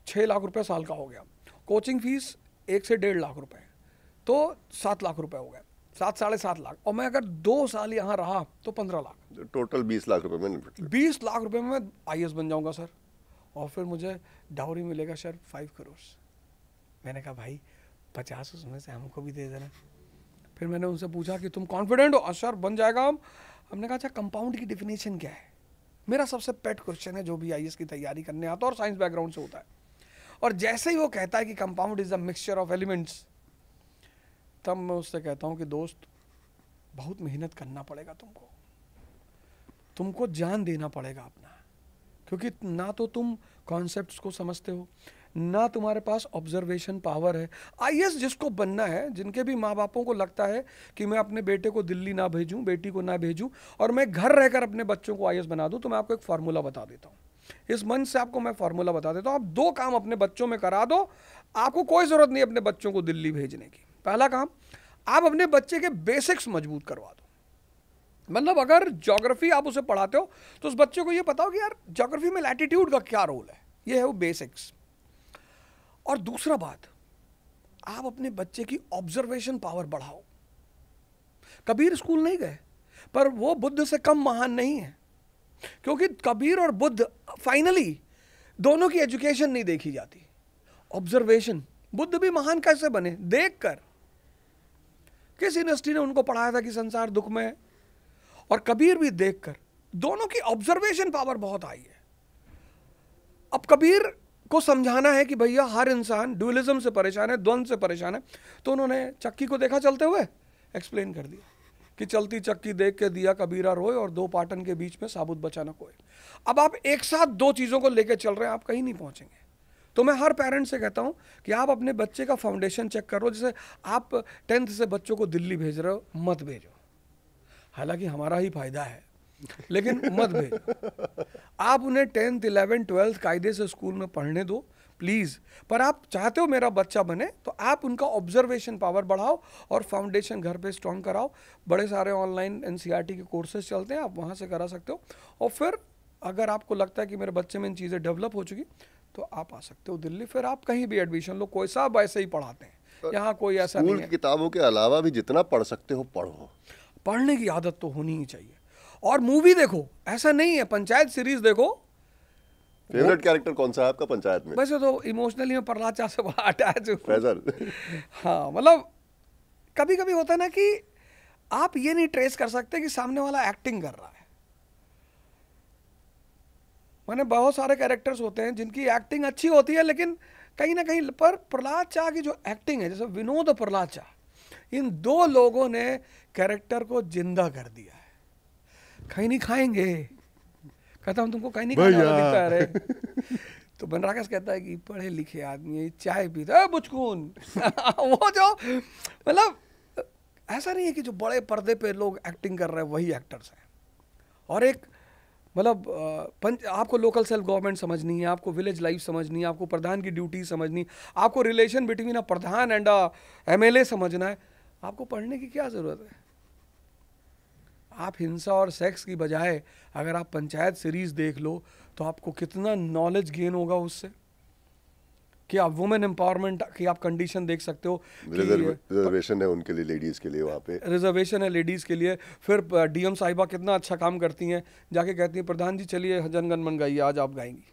छः लाख रुपये साल का हो गया कोचिंग फीस एक से डेढ़ लाख रुपये तो सात लाख रुपये हो गए सात साढ़े सात लाख और मैं अगर दो साल यहाँ रहा तो पंद्रह लाख तो टोटल बीस लाख रुपये में बीस लाख रुपये में मैं आई बन जाऊँगा सर और फिर मुझे डाउरी मिलेगा सर फाइव करोड़ मैंने कहा भाई पचास उसमें से हमको भी दे देना फिर मैंने उनसे पूछा कि तुम कॉन्फिडेंट हो सर बन जाएगा हम हमने कहा अच्छा कंपाउंड की डिफिनेशन क्या है मेरा सबसे पेट क्वेश्चन है जो भी आई की तैयारी करने आता है और साइंस बैकग्राउंड से होता है और जैसे ही वो कहता है कि compound is a mixture of elements तब मैं उससे कहता हूँ कि दोस्त बहुत मेहनत करना पड़ेगा तुमको तुमको जान देना पड़ेगा अपना क्योंकि ना तो तुम कॉन्सेप्ट को समझते हो ना तुम्हारे पास ऑब्जर्वेशन पावर है आई जिसको बनना है जिनके भी माँ बापों को लगता है कि मैं अपने बेटे को दिल्ली ना भेजूँ बेटी को ना भेजूँ और मैं घर रहकर अपने बच्चों को आई बना दूँ तो मैं आपको एक फार्मूला बता देता हूँ इस मंच से आपको मैं फार्मूला बता देता हूँ आप दो काम अपने बच्चों में करा दो आपको कोई ज़रूरत नहीं अपने बच्चों को दिल्ली भेजने की पहला काम आप अपने बच्चे के बेसिक्स मजबूत करवा दो मतलब अगर जोग्राफी आप उसे पढ़ाते हो तो उस बच्चे को ये पता हो कि यार जोग्राफी में लैटिट्यूड का क्या रोल है ये है वो बेसिक्स और दूसरा बात आप अपने बच्चे की ऑब्जर्वेशन पावर बढ़ाओ कबीर स्कूल नहीं गए पर वो बुद्ध से कम महान नहीं है क्योंकि कबीर और बुद्ध फाइनली दोनों की एजुकेशन नहीं देखी जाती ऑब्जर्वेशन बुद्ध भी महान कैसे बने देखकर किस यूनिवर्सिटी ने उनको पढ़ाया था कि संसार दुख में है और कबीर भी देखकर दोनों की ऑब्जर्वेशन पावर बहुत आई है अब कबीर को समझाना है कि भैया हर इंसान ड्यूलिज्म से परेशान है द्वंद्व से परेशान है तो उन्होंने चक्की को देखा चलते हुए एक्सप्लेन कर दिया कि चलती चक्की देख के दिया कबीरा रोए और दो पाटन के बीच में साबुत बचाना कोए अब आप एक साथ दो चीज़ों को लेकर चल रहे हैं आप कहीं नहीं पहुँचेंगे तो मैं हर पेरेंट से कहता हूं कि आप अपने बच्चे का फाउंडेशन चेक करो जैसे आप टेंथ से बच्चों को दिल्ली भेज रहे हो मत भेजो हालांकि हमारा ही फायदा है लेकिन मत भेजो आप उन्हें टेंथ इलेवेंथ ट्वेल्थ कायदे से स्कूल में पढ़ने दो प्लीज़ पर आप चाहते हो मेरा बच्चा बने तो आप उनका ऑब्जर्वेशन पावर बढ़ाओ और फाउंडेशन घर पे स्ट्रॉन्ग कराओ बड़े सारे ऑनलाइन एन e के कोर्सेज चलते हैं आप वहाँ से करा सकते हो और फिर अगर आपको लगता है कि मेरे बच्चे में इन चीज़ें डेवलप हो चुकी तो आप आ सकते हो दिल्ली फिर आप कहीं भी एडमिशन लो कोई साहब ऐसे ही पढ़ाते हैं तो यहाँ कोई ऐसा नहीं है किताबों के अलावा भी जितना पढ़ सकते हो पढ़ो पढ़ने की आदत तो होनी ही चाहिए और मूवी देखो ऐसा नहीं है पंचायत सीरीज देखो फेवरेट कैरेक्टर कौन सा है आपका पंचायत में वैसे तो इमोशनली मैं प्रहलाद चा से बड़ा अटैच हूँ हाँ मतलब कभी कभी होता है ना कि आप ये नहीं ट्रेस कर सकते कि सामने वाला एक्टिंग कर रहा है मैंने बहुत सारे कैरेक्टर्स होते हैं जिनकी एक्टिंग अच्छी होती है लेकिन कहीं ना कहीं पर प्रहलाद शाह की जो एक्टिंग है जैसे विनोद प्रहलाद शाह इन दो लोगों ने कैरेक्टर को जिंदा कर दिया है कहीं नहीं खाएंगे कहता हूँ तुमको कहीं नहीं खाने वाला दिखता तो बनराकस कहता है कि पढ़े लिखे आदमी है चाय पीता है बुचकून वो जो मतलब ऐसा नहीं है कि जो बड़े पर्दे पे लोग एक्टिंग कर रहे हैं वही एक्टर्स हैं और एक मतलब आपको लोकल सेल्फ गवर्नमेंट समझनी है आपको विलेज लाइफ समझनी है आपको प्रधान की ड्यूटी समझनी आपको relation between a pradhan and a MLA समझना है आपको पढ़ने की क्या ज़रूरत है आप हिंसा और सेक्स की बजाय अगर आप पंचायत सीरीज़ देख लो तो आपको कितना नॉलेज गेन होगा उससे कि आप वुमेन एम्पावरमेंट की आप कंडीशन देख सकते हो रिजर्वेशन है उनके लिए लेडीज़ के लिए वहाँ पे रिजर्वेशन है लेडीज़ के लिए फिर डीएम साहिबा कितना अच्छा काम करती हैं जाके कहती हैं प्रधान जी चलिए जनगण मन गाइए आज आप गाएंगी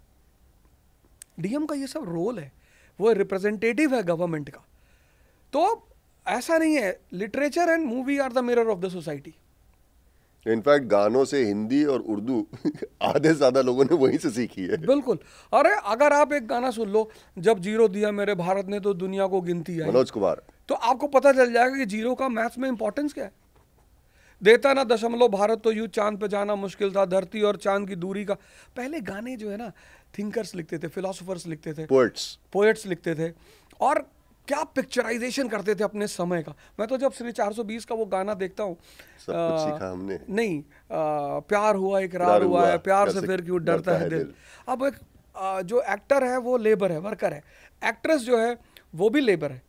डीएम का ये सब रोल है वो रिप्रेजेंटेटिव है गवर्नमेंट का तो ऐसा नहीं है literature and movie are the mirror of the society in fact गानों से हिंदी और उर्दू आधे ज्यादा लोगों ने वहीं से सीखी है बिल्कुल अरे अगर आप एक गाना सुन लो जब जीरो दिया मेरे भारत ने तो दुनिया को गिनती है मनोज कुमार तो आपको पता चल जाएगा कि जीरो का मैथ्स में इंपॉर्टेंस क्या है देता ना दशमलव भारत तो यू चांद पे जाना मुश्किल था धरती और चांद की दूरी का पहले गाने जो है ना थिंकर्स लिखते थे फिलोसोफर्स लिखते थे पोएट्स पोएट्स लिखते थे और क्या पिक्चराइजेशन करते थे अपने समय का मैं तो जब श्री 420 का वो गाना देखता हूँ नहीं आ, प्यार हुआ इकरार हुआ, हुआ है प्यार से फिर क्यों डरता है दिल, अब एक आ, जो एक्टर है वो लेबर है वर्कर है एक्ट्रेस जो है वो भी लेबर है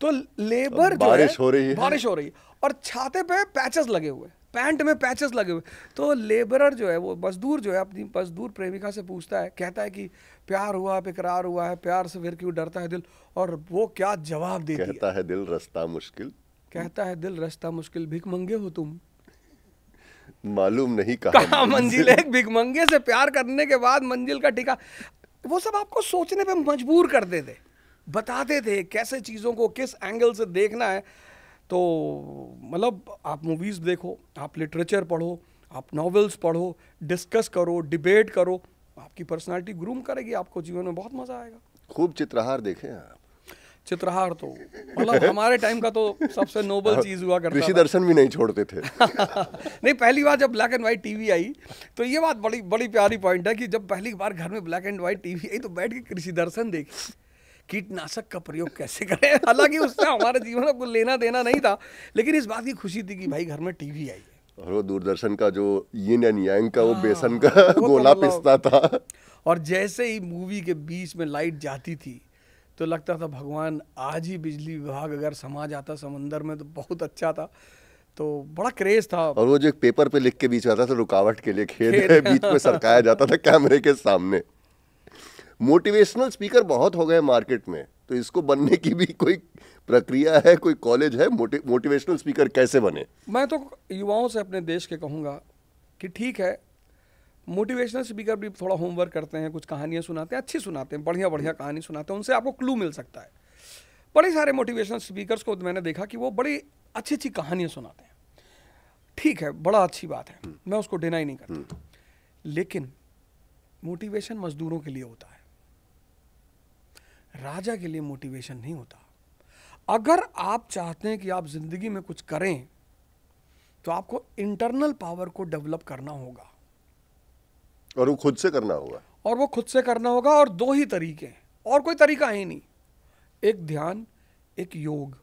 तो लेबर जो है बारिश हो रही है बारिश हो रही है और छाते पे पैचेस लगे हुए हैं पैंट में पैचेस लगे हुए तो लेबरर जो है वो मजदूर जो है अपनी मजदूर प्रेमिका से पूछता है कहता है कि प्यार हुआ है इकरार हुआ है प्यार से फिर क्यों डरता है दिल और वो क्या जवाब देती कहता है, है दिल रास्ता मुश्किल कहता है दिल रास्ता मुश्किल भिख मंगे हो तुम मालूम नहीं कहा, मंजिल है भिख मंगे से प्यार करने के बाद मंजिल का टीका वो सब आपको सोचने पे मजबूर कर देते बताते थे कैसे चीज़ों को किस एंगल से देखना है तो मतलब आप मूवीज़ देखो आप लिटरेचर पढ़ो आप नॉवेल्स पढ़ो डिस्कस करो डिबेट करो आपकी पर्सनालिटी ग्रूम करेगी आपको जीवन में बहुत मज़ा आएगा खूब चित्रहार देखें आप चित्रहार तो मतलब हमारे टाइम का तो सबसे नोबल हाँ, चीज हुआ करता था। दर्शन भी नहीं छोड़ते थे नहीं पहली बार जब ब्लैक एंड व्हाइट टीवी आई तो ये बात बड़ी बड़ी प्यारी पॉइंट है कि जब पहली बार घर में ब्लैक एंड व्हाइट टीवी आई तो बैठ के कृषि दर्शन देखी कीटनाशक का प्रयोग कैसे करें हालांकि उससे हमारे जीवन में कुछ लेना देना नहीं था लेकिन इस बात की खुशी थी कि भाई घर में टीवी आई है और वो दूरदर्शन का जो यिन एंड यांग का वो हाँ, बेसन का तो गोला मतलब पिस्ता था और जैसे ही मूवी के बीच में लाइट जाती थी तो लगता था भगवान आज ही बिजली विभाग अगर समा जाता समंदर में तो बहुत अच्छा था तो बड़ा क्रेज था और वो जो एक पेपर पे लिख के बीच आता था रुकावट के लिए खेल बीच में सरकाया जाता था कैमरे के सामने मोटिवेशनल स्पीकर बहुत हो गए मार्केट में तो इसको बनने की भी कोई प्रक्रिया है कोई कॉलेज है मोटि, मोटिवेशनल स्पीकर कैसे बने मैं तो युवाओं से अपने देश के कहूँगा कि ठीक है मोटिवेशनल स्पीकर भी थोड़ा होमवर्क करते हैं कुछ कहानियाँ सुनाते हैं अच्छी सुनाते हैं बढ़िया बढ़िया कहानी सुनाते हैं उनसे आपको क्लू मिल सकता है बड़े सारे मोटिवेशनल स्पीकर्स को मैंने देखा कि वो बड़ी अच्छी अच्छी कहानियाँ सुनाते हैं ठीक है बड़ा अच्छी बात है हम्म। मैं उसको डिनाई नहीं करता हम्म। लेकिन मोटिवेशन मजदूरों के लिए होता है राजा के लिए मोटिवेशन नहीं होता अगर आप चाहते हैं कि आप ज़िंदगी में कुछ करें तो आपको इंटरनल पावर को डेवलप करना होगा और वो खुद से करना होगा और वो खुद से करना होगा और दो ही तरीके हैं और कोई तरीका है नहीं एक ध्यान एक योग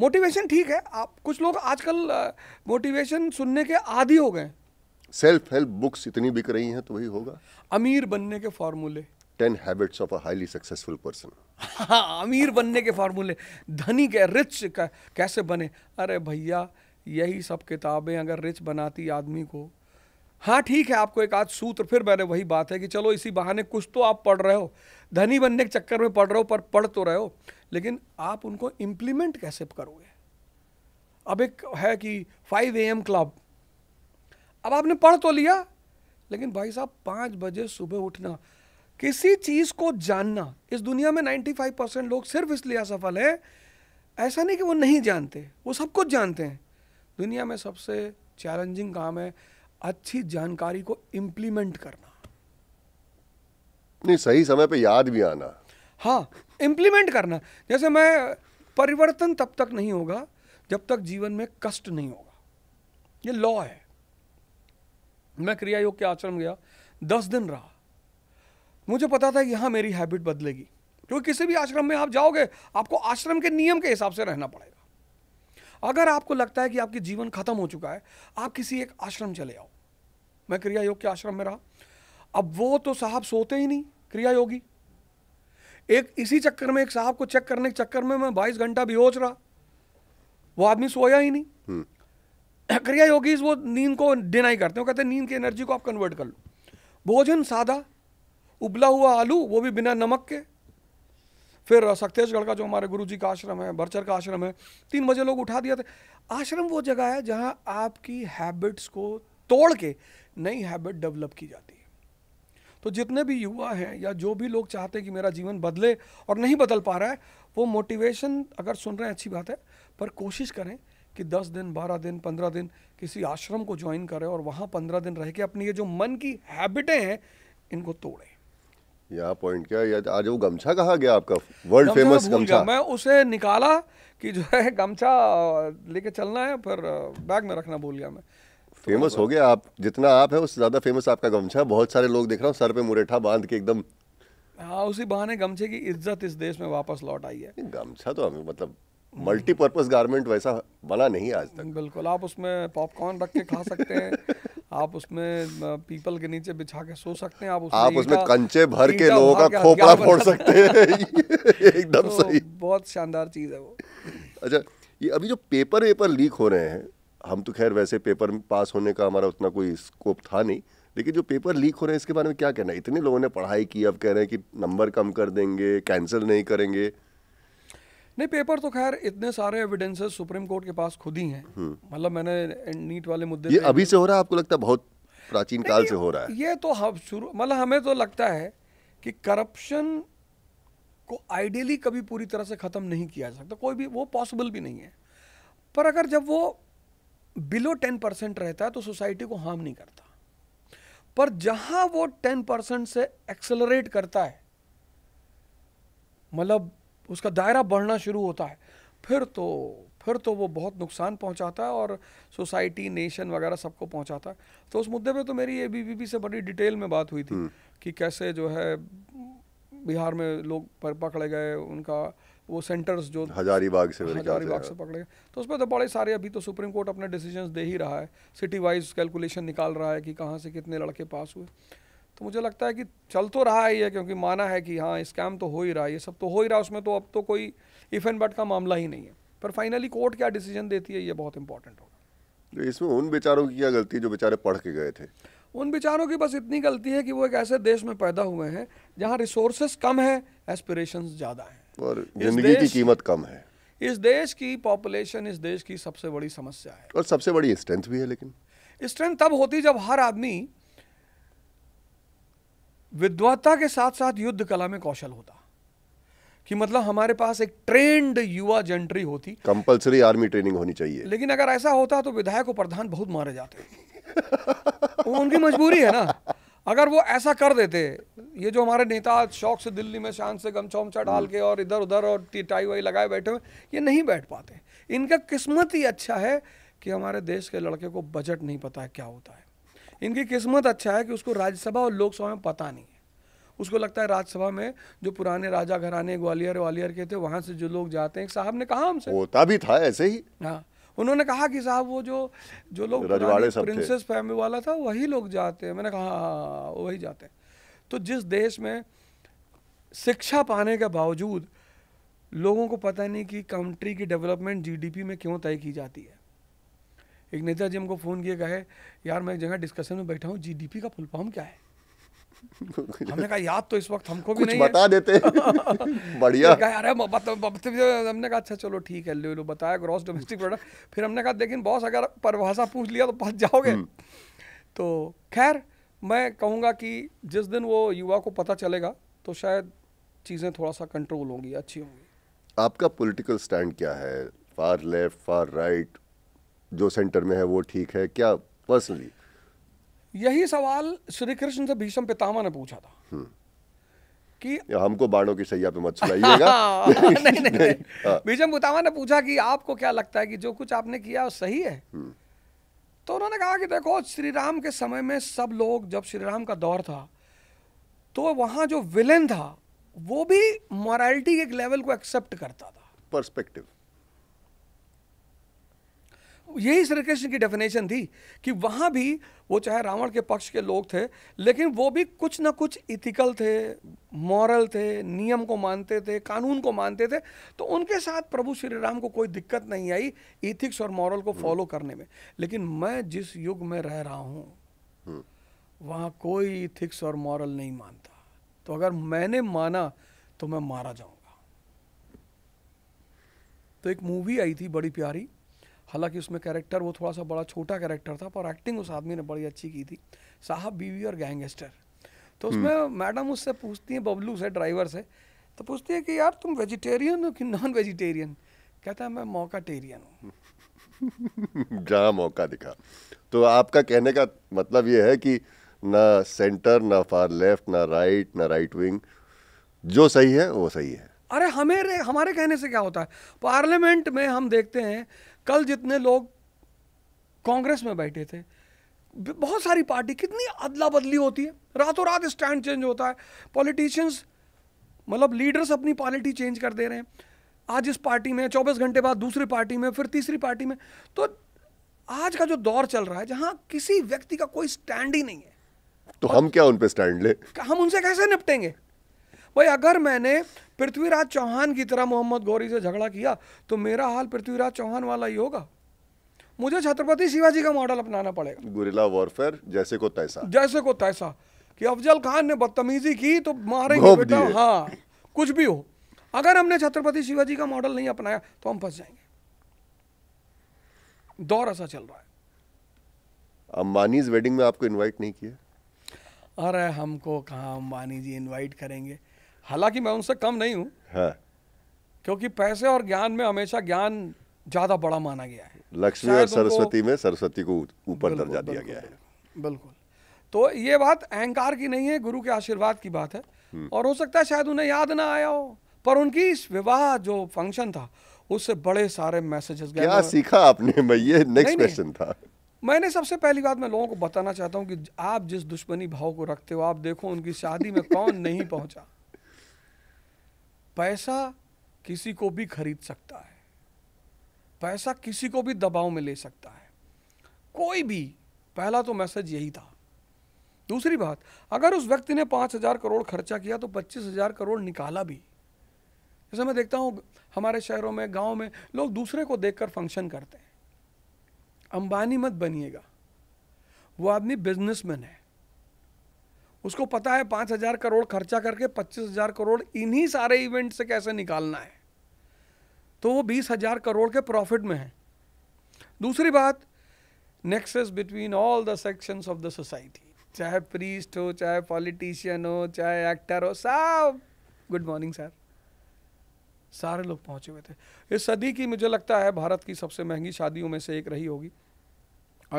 मोटिवेशन ठीक है आप कुछ लोग आजकल मोटिवेशन सुनने के आदि हो गए सेल्फ हेल्प बुक्स इतनी बिक रही हैं तो वही होगा अमीर बनने के फॉर्मूले ten habits of a highly successful person अमीर बनने के फार्मूले धनी के रिच कैसे बने अरे भैया यही सब किताबें अगर रिच बनाती आदमी को हाँ ठीक है आपको एक आध सूत्र फिर मैंने वही बात है कि चलो इसी बहाने कुछ तो आप पढ़ रहे हो धनी बनने के चक्कर में पढ़ रहे हो पर पढ़ तो रहे हो लेकिन आप उनको इम्प्लीमेंट कैसे करोगे अब एक है कि फाइव ए एम क्लब अब आपने पढ़ तो लिया लेकिन भाई साहब पाँच बजे सुबह उठना किसी चीज को जानना इस दुनिया में 95 परसेंट लोग सिर्फ इसलिए असफल है ऐसा नहीं कि वो नहीं जानते वो सब कुछ जानते हैं दुनिया में सबसे चैलेंजिंग काम है अच्छी जानकारी को इम्प्लीमेंट करना नहीं सही समय पे याद भी आना हाँ इम्प्लीमेंट करना जैसे मैं परिवर्तन तब तक नहीं होगा जब तक जीवन में कष्ट नहीं होगा ये लॉ है मैं क्रिया योग के आश्रम गया दस दिन रहा मुझे पता था यहाँ मेरी हैबिट बदलेगी क्योंकि किसी भी आश्रम में आप जाओगे आपको आश्रम के नियम के हिसाब से रहना पड़ेगा अगर आपको लगता है कि आपकी जीवन खत्म हो चुका है आप किसी एक आश्रम चले आओ मैं क्रिया योग के आश्रम में रहा अब वो तो साहब सोते ही नहीं क्रिया योगी एक इसी चक्कर में एक साहब को चेक करने के चक्कर में मैं बाईस घंटा बेहोच रहा वो आदमी सोया ही नहीं हम्म। क्रिया योगी वो नींद को डिनाई करते हैं कहते हैं नींद की एनर्जी को आप कन्वर्ट कर लो भोजन सादा उबला हुआ आलू वो भी बिना नमक के फिर सक्तेशगढ़ का जो हमारे गुरु जी का आश्रम है भरचर का आश्रम है तीन बजे लोग उठा दिया थे आश्रम वो जगह है जहाँ आपकी हैबिट्स को तोड़ के नई हैबिट डेवलप की जाती है तो जितने भी युवा हैं या जो भी लोग चाहते हैं कि मेरा जीवन बदले और नहीं बदल पा रहा है वो मोटिवेशन अगर सुन रहे हैं अच्छी बात है पर कोशिश करें कि 10 दिन 12 दिन 15 दिन किसी आश्रम को ज्वाइन करें और वहाँ 15 दिन रह के अपनी ये जो मन की हैबिटें हैं इनको तोड़ें यहाँ पॉइंट क्या है आज वो गमछा कहाँ गया आपका वर्ल्ड फेमस गमछा मैं उसे निकाला कि जो है गमछा लेके चलना है पर बैग में रखना भूल गया मैं फेमस तो हो गया आप जितना आप है उससे ज़्यादा फेमस आपका गमछा बहुत सारे लोग देख रहा हूँ सर पे मुरेठा बांध के एकदम हाँ उसी बहाने गमछे की इज्जत इस देश में वापस लौट आई है गमछा तो हमें मतलब मल्टीपर्पज़ गारमेंट वैसा बना नहीं आज तक बिल्कुल आप उसमें पॉपकॉर्न रख के खा सकते हैं आप उसमें पीपल के नीचे बिछा के सो सकते हैं आप उसमें आप उसमें कंचे भर के लोगों का खोपड़ा फोड़ सकते हैं एकदम तो सही बहुत शानदार चीज़ है वो अच्छा ये अभी जो पेपर वेपर लीक हो रहे हैं हम तो खैर वैसे पेपर पास होने का हमारा उतना कोई स्कोप था नहीं लेकिन जो पेपर लीक हो रहे हैं इसके बारे में क्या कहना है इतने लोगों ने पढ़ाई की अब कह रहे हैं कि नंबर कम कर देंगे कैंसिल नहीं करेंगे नहीं पेपर तो खैर इतने सारे एविडेंसेस सुप्रीम कोर्ट के पास खुद ही हैं हम्म। मतलब मैंने नीट वाले मुद्दे ये अभी से हो रहा है आपको लगता है बहुत प्राचीन काल से हो रहा है ये तो हम शुरू मतलब हमें तो लगता है कि करप्शन को आइडियली कभी पूरी तरह से ख़त्म नहीं किया जा सकता कोई भी वो पॉसिबल भी नहीं है पर अगर जब वो बिलो टेन परसेंट रहता है तो सोसाइटी को हार्म नहीं करता पर जहां वो टेन परसेंट से एक्सेलरेट करता है मतलब उसका दायरा बढ़ना शुरू होता है फिर तो फिर तो वो बहुत नुकसान पहुंचाता है और सोसाइटी नेशन वगैरह सबको पहुंचाता है तो उस मुद्दे पे तो मेरी ए बी से बड़ी डिटेल में बात हुई थी हम्म। कि कैसे जो है बिहार में लोग पर पकड़े गए उनका वो सेंटर्स जो हजारीबाग से हजारीबाग से हाँ। पकड़े गए तो उसमें तो बड़े सारे अभी तो सुप्रीम कोर्ट अपने डिसीजन दे ही रहा है सिटी वाइज कैलकुलेशन निकाल रहा है कि कहाँ से कितने लड़के पास हुए तो मुझे लगता है कि चल तो रहा ही है क्योंकि माना है कि हाँ स्कैम तो हो ही रहा है ये सब तो हो ही रहा है उसमें तो अब तो कोई इफ एंड बट का मामला ही नहीं है पर फाइनली कोर्ट क्या डिसीजन देती है ये बहुत इंपॉर्टेंट होगा तो इसमें उन बेचारों की क्या गलती है जो बेचारे पढ़ के गए थे उन बेचारों की बस इतनी गलती है कि वो एक ऐसे देश में पैदा हुए हैं जहाँ रिसोर्सेस कम है एस्पिरेशन ज़्यादा हैं और जिंदगी की कीमत कम है इस देश की पॉपुलेशन इस देश की सबसे बड़ी समस्या है और सबसे बड़ी स्ट्रेंथ भी है लेकिन स्ट्रेंथ तब होती जब हर आदमी विद्वत्ता के साथ साथ युद्ध कला में कौशल होता कि मतलब हमारे पास एक ट्रेंड युवा जेंट्री होती कंपलसरी आर्मी ट्रेनिंग होनी चाहिए लेकिन अगर ऐसा होता तो विधायक और प्रधान बहुत मारे जाते वो उनकी मजबूरी है ना अगर वो ऐसा कर देते ये जो हमारे नेता शौक से दिल्ली में शान से गमछा उमछा डाल हम्म। के और इधर उधर और टाई वाई लगाए बैठे हुए ये नहीं बैठ पाते इनका किस्मत ही अच्छा है कि हमारे देश के लड़के को बजट नहीं पता है क्या होता है इनकी किस्मत अच्छा है कि उसको राज्यसभा और लोकसभा में पता नहीं है उसको लगता है राज्यसभा में जो पुराने राजा घराने ग्वालियर वालियर के थे वहाँ से जो लोग जाते हैं साहब ने कहा हमसे होता भी था ऐसे ही हाँ उन्होंने कहा कि साहब वो जो जो लोग प्रिंसेस फैमिली वाला था वही लोग जाते हैं मैंने कहा हाँ, हाँ, हाँ, हाँ वही जाते हैं तो जिस देश में शिक्षा पाने के बावजूद लोगों को पता नहीं कि कंट्री की डेवलपमेंट जीडीपी में क्यों तय की जाती है एक नेता जी हमको फ़ोन किए गए यार मैं एक जगह डिस्कशन में बैठा हूँ जीडीपी का फुल फॉर्म क्या है हमने कहा याद तो इस वक्त हमको भी नहीं बता देते बढ़िया अरे हमने कहा अच्छा चलो ठीक है ले लो बताया ग्रॉस डोमेस्टिक प्रोडक्ट फिर हमने कहा लेकिन बॉस अगर परिभाषा पूछ लिया तो फंस जाओगे हम्म। तो खैर मैं कहूँगा कि जिस दिन वो युवा को पता चलेगा तो शायद चीज़ें थोड़ा सा कंट्रोल होंगी अच्छी होंगी आपका पॉलिटिकल स्टैंड क्या है फार लेफ्ट फार राइट जो सेंटर में है वो ठीक है क्या पर्सनली यही सवाल श्री कृष्ण से भीषम पितामह ने पूछा था हम्म। कि हमको बाणों की सैया पे मत सुनाइएगा हाँ, हाँ, हाँ, नहीं नहीं, नहीं। भीषम पितामह ने पूछा कि आपको क्या लगता है कि जो कुछ आपने किया सही है हम्म। तो उन्होंने कहा कि देखो श्री राम के समय में सब लोग जब श्री राम का दौर था तो वहां जो विलेन था वो भी मॉरलिटी के लेवल को एक्सेप्ट करता था पर्सपेक्टिव यही श्री कृष्ण की डेफिनेशन थी कि वहाँ भी वो चाहे रावण के पक्ष के लोग थे लेकिन वो भी कुछ ना कुछ इथिकल थे मॉरल थे नियम को मानते थे कानून को मानते थे तो उनके साथ प्रभु श्री राम को कोई दिक्कत नहीं आई इथिक्स और मॉरल को फॉलो हम्म। करने में लेकिन मैं जिस युग में रह रहा हूँ हम्म। वहाँ कोई इथिक्स और मॉरल नहीं मानता तो अगर मैंने माना तो मैं मारा जाऊँगा तो एक मूवी आई थी बड़ी प्यारी हालांकि उसमें कैरेक्टर वो थोड़ा सा बड़ा छोटा कैरेक्टर था पर एक्टिंग उस आदमी ने बड़ी अच्छी की थी साहब बीवी और गैंगस्टर तो उसमें मैडम हम्म। उससे पूछती है बबलू से ड्राइवर से तो पूछती है कि यार तुम वेजिटेरियन हो कि नॉन वेजिटेरियन कहता है मैं मौका टेरियन हूँ जहाँ मौका दिखा तो आपका कहने का मतलब ये है कि ना सेंटर ना फार लेफ्ट ना राइट ना राइट विंग जो सही है वो सही है अरे हमें हमारे कहने से क्या होता है पार्लियामेंट में हम देखते हैं कल जितने लोग कांग्रेस में बैठे थे बहुत सारी पार्टी कितनी अदला बदली होती है रातों रात स्टैंड चेंज होता है पॉलिटिशियंस मतलब लीडर्स अपनी पॉलिटी चेंज कर दे रहे हैं आज इस पार्टी में चौबीस घंटे बाद दूसरी पार्टी में फिर तीसरी पार्टी में तो आज का जो दौर चल रहा है जहां किसी व्यक्ति का कोई स्टैंड ही नहीं है तो हम क्या उन पे स्टैंड ले हम उनसे कैसे निपटेंगे भाई अगर मैंने पृथ्वीराज चौहान की तरह मोहम्मद गौरी से झगड़ा किया तो मेरा हाल पृथ्वीराज चौहान वाला ही होगा मुझे छत्रपति शिवाजी का मॉडल अपनाना पड़ेगा गुरिला वॉरफेयर जैसे को तैसा जैसे को तैसा कि अफजल खान ने बदतमीजी की तो मारेंगे बेटा हाँ कुछ भी हो अगर हमने छत्रपति शिवाजी का मॉडल नहीं अपनाया तो हम फंस जाएंगे दौर ऐसा चल रहा है अंबानी वेडिंग में आपको इनवाइट नहीं किया अरे हमको कहा अंबानी जी इनवाइट करेंगे हालांकि मैं उनसे कम नहीं हूँ हाँ। क्योंकि पैसे और ज्ञान में हमेशा ज्ञान ज्यादा बड़ा माना गया है लक्ष्मी और सरस्वती में सरस्वती को ऊपर दर्जा दिया गया है बिल्कुल तो ये बात अहंकार की नहीं है गुरु के आशीर्वाद की बात है हम्म। और हो सकता है शायद उन्हें याद ना आया हो पर उनकी इस विवाह जो फंक्शन था उससे बड़े सारे मैसेजेस गए क्या सीखा आपने मैं ये नेक्स्ट क्वेश्चन था मैंने सबसे पहली बात मैं लोगों को बताना चाहता हूँ कि आप जिस दुश्मनी भाव को रखते हो आप देखो उनकी शादी में कौन नहीं पहुंचा पैसा किसी को भी खरीद सकता है पैसा किसी को भी दबाव में ले सकता है कोई भी पहला तो मैसेज यही था दूसरी बात अगर उस व्यक्ति ने पाँच हज़ार करोड़ खर्चा किया तो पच्चीस हज़ार करोड़ निकाला भी जैसे मैं देखता हूँ हमारे शहरों में गाँव में लोग दूसरे को देख कर फंक्शन करते हैं अंबानी मत बनिएगा वो आदमी बिजनेसमैन है उसको पता है पाँच हज़ार करोड़ खर्चा करके पच्चीस हज़ार करोड़ इन्हीं सारे इवेंट से कैसे निकालना है तो वो बीस हज़ार करोड़ के प्रॉफिट में है दूसरी बात nexus between all the sections of the society चाहे प्रीस्ट हो चाहे पॉलिटिशियन हो चाहे एक्टर हो सब गुड मॉर्निंग सर सारे लोग पहुंचे हुए थे इस सदी की मुझे लगता है भारत की सबसे महंगी शादियों में से एक रही होगी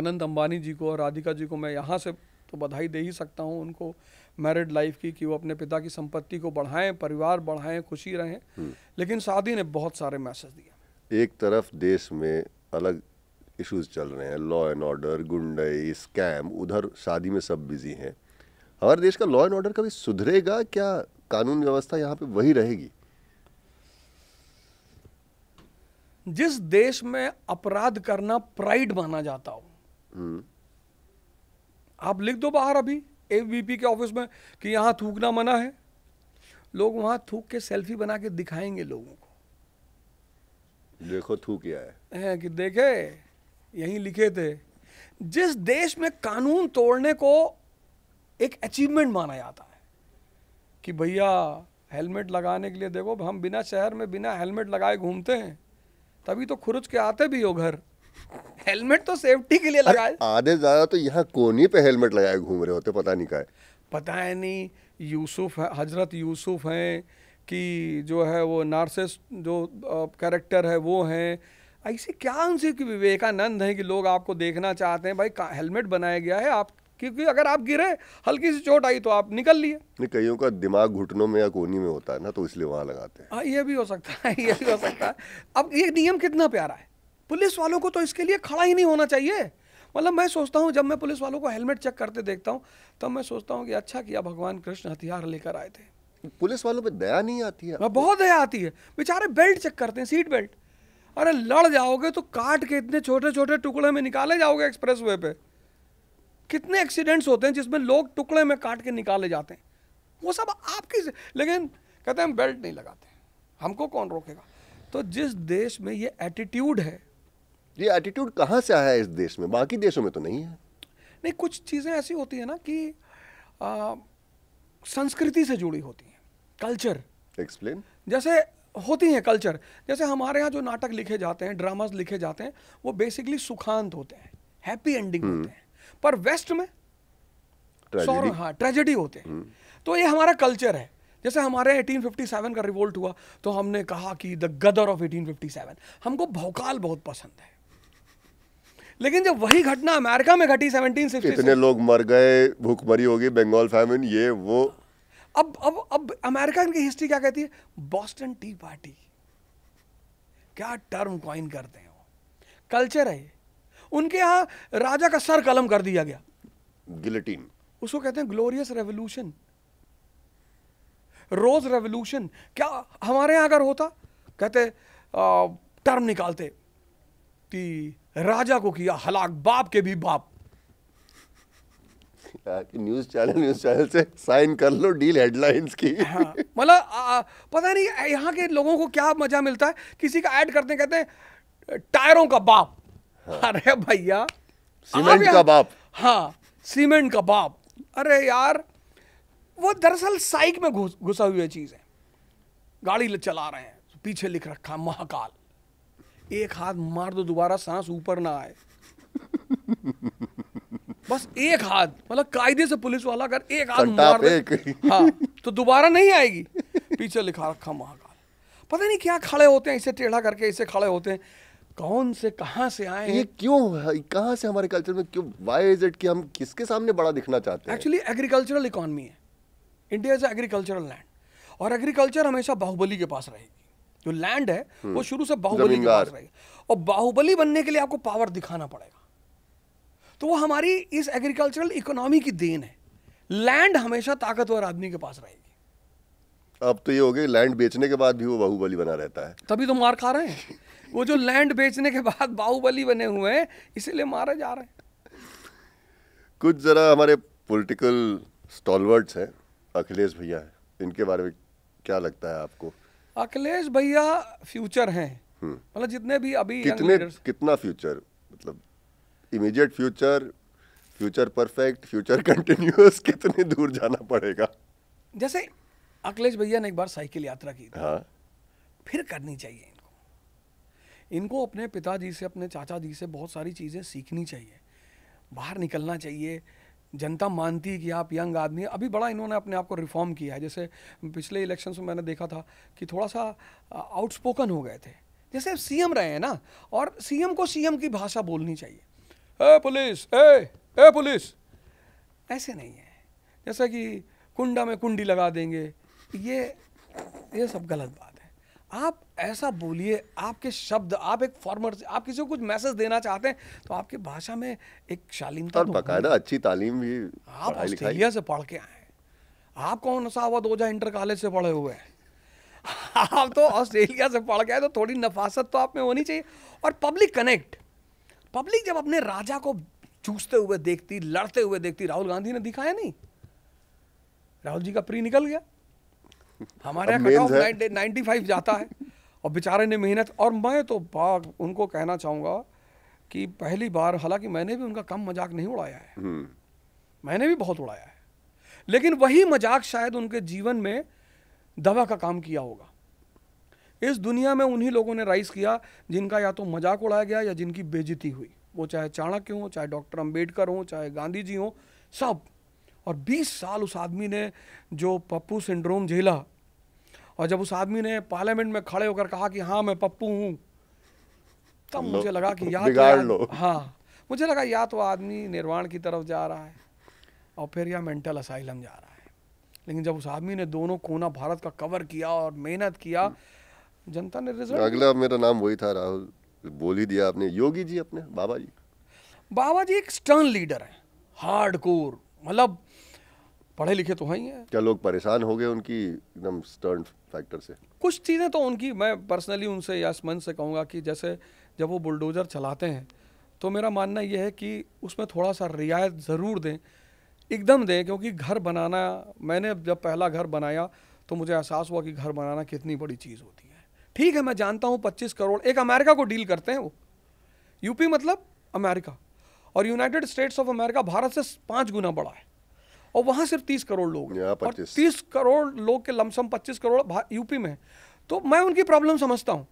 आनंद अंबानी जी को और राधिका जी को मैं यहाँ से तो बधाई दे ही सकता हूँ उनको मैरिड लाइफ की कि वो अपने पिता की संपत्ति को बढ़ाएं परिवार बढ़ाएं खुशी रहें हम्म। लेकिन शादी ने बहुत सारे मैसेज दिए एक तरफ देश में अलग इश्यूज चल रहे हैं लॉ एंड ऑर्डर गुंडई स्कैम उधर शादी में सब बिजी हैं हमारे देश का लॉ एंड ऑर्डर कभी सुधरेगा क्या कानून व्यवस्था यहाँ पे वही रहेगी जिस देश में अपराध करना प्राइड माना जाता हो हम्म। आप लिख दो बाहर अभी ए के ऑफिस में कि यहाँ थूकना मना है लोग वहाँ थूक के सेल्फी बना के दिखाएंगे लोगों को देखो थूक क्या है कि देखे यहीं लिखे थे जिस देश में कानून तोड़ने को एक अचीवमेंट माना जाता है कि भैया हेलमेट लगाने के लिए देखो हम बिना शहर में बिना हेलमेट लगाए घूमते हैं तभी तो खुरच के आते भी हो घर हेलमेट तो सेफ्टी के लिए लगाए आधे ज्यादा तो यहाँ कोनी पे हेलमेट लगाए घूम रहे होते पता नहीं का है। पता है नहीं यूसुफ है हजरत यूसुफ हैं कि जो है वो नार्सिस जो कैरेक्टर है वो हैं ऐसे क्या उनसे कि विवेकानंद है कि लोग आपको देखना चाहते हैं भाई हेलमेट बनाया गया है आप क्योंकि अगर आप गिरे हल्की सी चोट आई तो आप निकल लिए कईयों का दिमाग घुटनों में या कोनी में होता है ना तो इसलिए वहाँ लगाते हैं हाँ ये भी हो सकता है ये भी हो सकता है अब ये नियम कितना प्यारा है पुलिस वालों को तो इसके लिए खड़ा ही नहीं होना चाहिए मतलब मैं सोचता हूँ जब मैं पुलिस वालों को हेलमेट चेक करते देखता हूँ तब तो मैं सोचता हूँ कि अच्छा किया भगवान कृष्ण हथियार लेकर आए थे पुलिस वालों पर दया नहीं आती है बहुत दया आती है बेचारे बेल्ट चेक करते हैं सीट बेल्ट अरे लड़ जाओगे तो काट के इतने छोटे छोटे टुकड़े में निकाले जाओगे एक्सप्रेस वे पे कितने एक्सीडेंट्स होते हैं जिसमें लोग टुकड़े में काट के निकाले जाते हैं वो सब आपकी लेकिन कहते हैं हम बेल्ट नहीं लगाते हमको कौन रोकेगा तो जिस देश में ये एटीट्यूड है ये एटीट्यूड कहाँ से आया है इस देश में बाकी देशों में तो नहीं है नहीं कुछ चीज़ें ऐसी होती है ना कि आ, संस्कृति से जुड़ी होती हैं कल्चर एक्सप्लेन जैसे होती हैं कल्चर जैसे हमारे यहाँ जो नाटक लिखे जाते हैं ड्रामाज लिखे जाते हैं वो बेसिकली सुखांत होते हैं हैप्पी हम्म। एंडिंग होते हैं पर वेस्ट में सॉरी हाँ ट्रेजेडी होते हैं हम्म। तो ये हमारा कल्चर है जैसे हमारे 1857 का रिवोल्ट हुआ तो हमने कहा कि द गदर ऑफ 1857 हमको भौकाल बहुत पसंद है लेकिन जब वही घटना अमेरिका में घटी सेवनटीन इतने लोग मर गए भूखमरी होगी बंगाल फैमिन ये वो अब अब अब अमेरिका की हिस्ट्री क्या कहती है बॉस्टन टी पार्टी क्या टर्म कॉइन करते हैं वो कल्चर है उनके यहां राजा का सर कलम कर दिया गया गिलेटिन उसको कहते हैं ग्लोरियस रेवोल्यूशन रोज रेवोल्यूशन क्या हमारे यहां अगर होता कहते आ, टर्म निकालते ती राजा को किया हलाक बाप के भी बाप न्यूज चैनल न्यूज चैनल से साइन कर लो डील हेडलाइंस की हाँ, मतलब पता नहीं यहाँ के लोगों को क्या मजा मिलता है किसी का ऐड करते कहते हैं टायरों का बाप हाँ, अरे भैया सीमेंट का बाप हाँ सीमेंट का बाप अरे यार वो दरअसल साइक में घुसा हुआ चीज है गाड़ी चला रहे हैं पीछे लिख रखा है महाकाल एक हाथ मार दो दोबारा सांस ऊपर ना आए बस एक हाथ मतलब कायदे से पुलिस वाला अगर एक हाथ मार दे हाँ तो दोबारा नहीं आएगी पीछे लिखा रखा महाकाल पता नहीं क्या खड़े होते हैं इसे टेढ़ा करके इसे खड़े होते हैं कौन से कहाँ से आए ये क्यों कहाँ से हमारे कल्चर में क्यों वाई इज इट कि हम किसके सामने बड़ा दिखना चाहते हैं एक्चुअली एग्रीकल्चरल इकोनॉमी है इंडिया इज एग्रीकल्चरल लैंड और एग्रीकल्चर हमेशा बाहुबली के पास रहेगी जो लैंड है वो हम्म। शुरू से बाहुबली के पास रहेगा और बाहुबली बनने के लिए आपको पावर दिखाना पड़ेगा तो वो हमारी इस एग्रीकल्चरल इकोनॉमी की देन है लैंड हमेशा ताकतवर आदमी के पास रहेगी अब तो ये हो गई लैंड बेचने के बाद भी वो बाहुबली बना रहता है तभी तो मार खा रहे हैं वो जो लैंड बेचने के बाद बाहुबली बने हुए हैं इसीलिए मारे जा रहे हैं कुछ ज़रा हमारे पॉलिटिकल स्टॉलवर्ड्स हैं अखिलेश भैया हैं इनके बारे में क्या लगता है आपको अखिलेश भैया फ्यूचर हैं हम्म। मतलब जितने भी अभी कितने कितना फ्यूचर मतलब immediate future future perfect future continuous कितने दूर जाना पड़ेगा जैसे अखिलेश भैया ने एक बार साइकिल यात्रा की हाँ। फिर करनी चाहिए इनको इनको अपने पिताजी से अपने चाचा जी से बहुत सारी चीज़ें सीखनी चाहिए बाहर निकलना चाहिए जनता मानती है कि आप यंग आदमी अभी बड़ा इन्होंने अपने आप को रिफॉर्म किया है जैसे पिछले इलेक्शन में मैंने देखा था कि थोड़ा सा आउटस्पोकन हो गए थे जैसे सीएम रहे हैं ना और सीएम को सीएम की भाषा बोलनी चाहिए ए पुलिस ए ए पुलिस ऐसे नहीं है जैसे कि कुंडा में कुंडी लगा देंगे ये ये सब गलत बात आप ऐसा बोलिए आपके शब्द आप एक फॉर्मर से आप किसी को कुछ मैसेज देना चाहते हैं तो आपकी भाषा में एक शालीनता और तो बकायदा अच्छी तालीम भी आप ऑस्ट्रेलिया से पढ़ के आए आप कौन सा वो ओझा इंटर कॉलेज से पढ़े हुए हैं आप तो ऑस्ट्रेलिया से पढ़ के आए तो थोड़ी नफासत तो आप में होनी चाहिए और पब्लिक कनेक्ट पब्लिक जब अपने राजा को चूसते हुए देखती लड़ते हुए देखती राहुल गांधी ने दिखाया नहीं राहुल जी का प्री निकल गया हमारे यहाँ कट ऑफ नाइनटी फाइव जाता है और बेचारे ने मेहनत और मैं तो बाग उनको कहना चाहूँगा कि पहली बार हालांकि मैंने भी उनका कम मजाक नहीं उड़ाया है हम्म। मैंने भी बहुत उड़ाया है लेकिन वही मजाक शायद उनके जीवन में दवा का काम किया होगा इस दुनिया में उन्हीं लोगों ने राइस किया जिनका या तो मजाक उड़ाया गया या जिनकी बेजती हुई वो चाहे चाणक्य हो चाहे डॉक्टर अम्बेडकर हो चाहे गांधी जी हो सब और 20 साल उस आदमी ने जो पप्पू सिंड्रोम झेला और जब उस आदमी ने पार्लियामेंट में खड़े होकर कहा कि हाँ मैं पप्पू हूँ तब मुझे लगा कि या तो हाँ मुझे लगा या तो आदमी निर्वाण की तरफ जा रहा है और फिर या मेंटल असाइलम जा रहा है लेकिन जब उस आदमी ने दोनों कोना भारत का कवर किया और मेहनत किया जनता ने रिजल्ट अगला मेरा नाम वही था राहुल बोल ही दिया आपने योगी जी अपने बाबा जी बाबा जी एक स्टर्न लीडर है हार्ड कोर मतलब पढ़े लिखे तो हैं ही हैं क्या लोग परेशान हो गए उनकी एकदम स्टर्न फैक्टर से कुछ चीज़ें तो उनकी मैं पर्सनली उनसे यासमन से कहूँगा कि जैसे जब वो बुलडोज़र चलाते हैं तो मेरा मानना यह है कि उसमें थोड़ा सा रियायत ज़रूर दें एकदम दें क्योंकि घर बनाना मैंने जब पहला घर बनाया तो मुझे एहसास हुआ कि घर बनाना कितनी बड़ी चीज़ होती है ठीक है मैं जानता हूँ पच्चीस करोड़ एक अमेरिका को डील करते हैं वो यूपी मतलब अमेरिका और United States of America Bharat से पाँच गुना बड़ा है और वहाँ सिर्फ तीस करोड़ लोग और तीस करोड़ लोग के लमसम पच्चीस करोड़ यूपी में तो मैं उनकी प्रॉब्लम समझता हूँ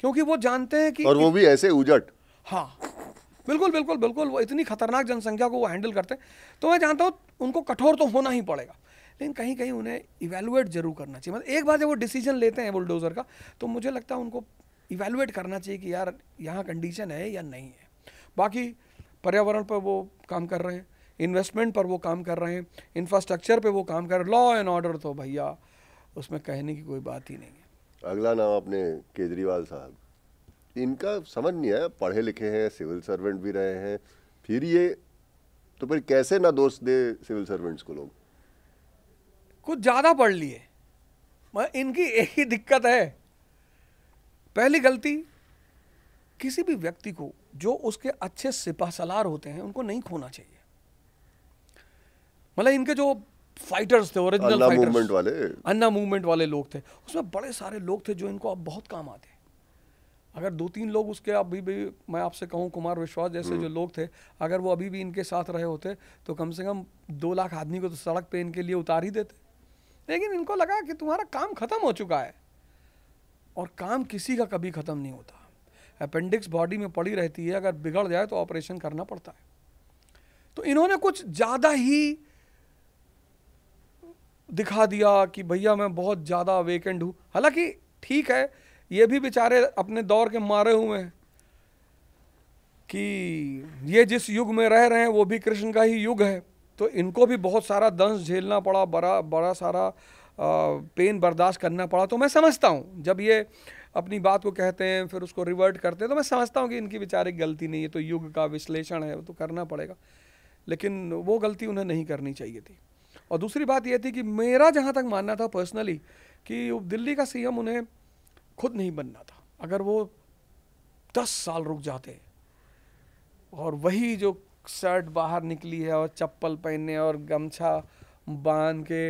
क्योंकि वो जानते हैं कि और वो भी ऐसे उजट हाँ बिल्कुल बिल्कुल बिल्कुल वो इतनी खतरनाक जनसंख्या को वो हैंडल करते हैं तो मैं जानता हूँ उनको कठोर तो होना ही पड़ेगा लेकिन कहीं कहीं उन्हें इवेलुएट जरूर करना चाहिए मतलब एक बार जब वो डिसीजन लेते हैं बुलडोज़र का तो मुझे लगता है उनको इवेलुएट करना चाहिए कि यार यहाँ कंडीशन है या नहीं है बाकी पर्यावरण पर वो काम कर रहे हैं इन्वेस्टमेंट पर वो काम कर रहे हैं इंफ्रास्ट्रक्चर पे वो काम कर रहे हैं लॉ एंड ऑर्डर तो भैया उसमें कहने की कोई बात ही नहीं है अगला नाम अपने केजरीवाल साहब इनका समझ नहीं आया पढ़े लिखे हैं सिविल सर्वेंट भी रहे हैं फिर ये तो फिर कैसे ना दोष दे सिविल सर्वेंट्स को लोग कुछ ज़्यादा पढ़ लिए इनकी एक ही दिक्कत है पहली गलती किसी भी व्यक्ति को जो उसके अच्छे सिपाहसलार होते हैं उनको नहीं खोना चाहिए मतलब इनके जो फाइटर्स थे ओरिजिनल मूवमेंट वाले अन्ना मूवमेंट वाले लोग थे उसमें बड़े सारे लोग थे जो इनको अब बहुत काम आते हैं अगर दो तीन लोग उसके अभी भी मैं आपसे कहूँ कुमार विश्वास जैसे हम्म। जो लोग थे अगर वो अभी भी इनके साथ रहे होते तो कम से कम दो लाख आदमी को तो सड़क पे इनके लिए उतार ही देते लेकिन इनको लगा कि तुम्हारा काम ख़त्म हो चुका है और काम किसी का कभी ख़त्म नहीं होता अपेंडिक्स बॉडी में पड़ी रहती है अगर बिगड़ जाए तो ऑपरेशन करना पड़ता है तो इन्होंने कुछ ज़्यादा ही दिखा दिया कि भैया मैं बहुत ज़्यादा वेकेंड हूँ हालांकि ठीक है ये भी बेचारे अपने दौर के मारे हुए हैं कि ये जिस युग में रह रहे हैं वो भी कृष्ण का ही युग है तो इनको भी बहुत सारा दंश झेलना पड़ा बड़ा बड़ा सारा पेन बर्दाश्त करना पड़ा तो मैं समझता हूँ जब ये अपनी बात को कहते हैं फिर उसको रिवर्ट करते हैं तो मैं समझता हूँ कि इनकी बेचारे गलती नहीं है तो युग का विश्लेषण है तो करना पड़ेगा लेकिन वो गलती उन्हें नहीं करनी चाहिए थी और दूसरी बात यह थी कि मेरा जहाँ तक मानना था पर्सनली कि दिल्ली का सीएम उन्हें खुद नहीं बनना था अगर वो दस साल रुक जाते और वही जो शर्ट बाहर निकली है और चप्पल पहनने और गमछा बांध के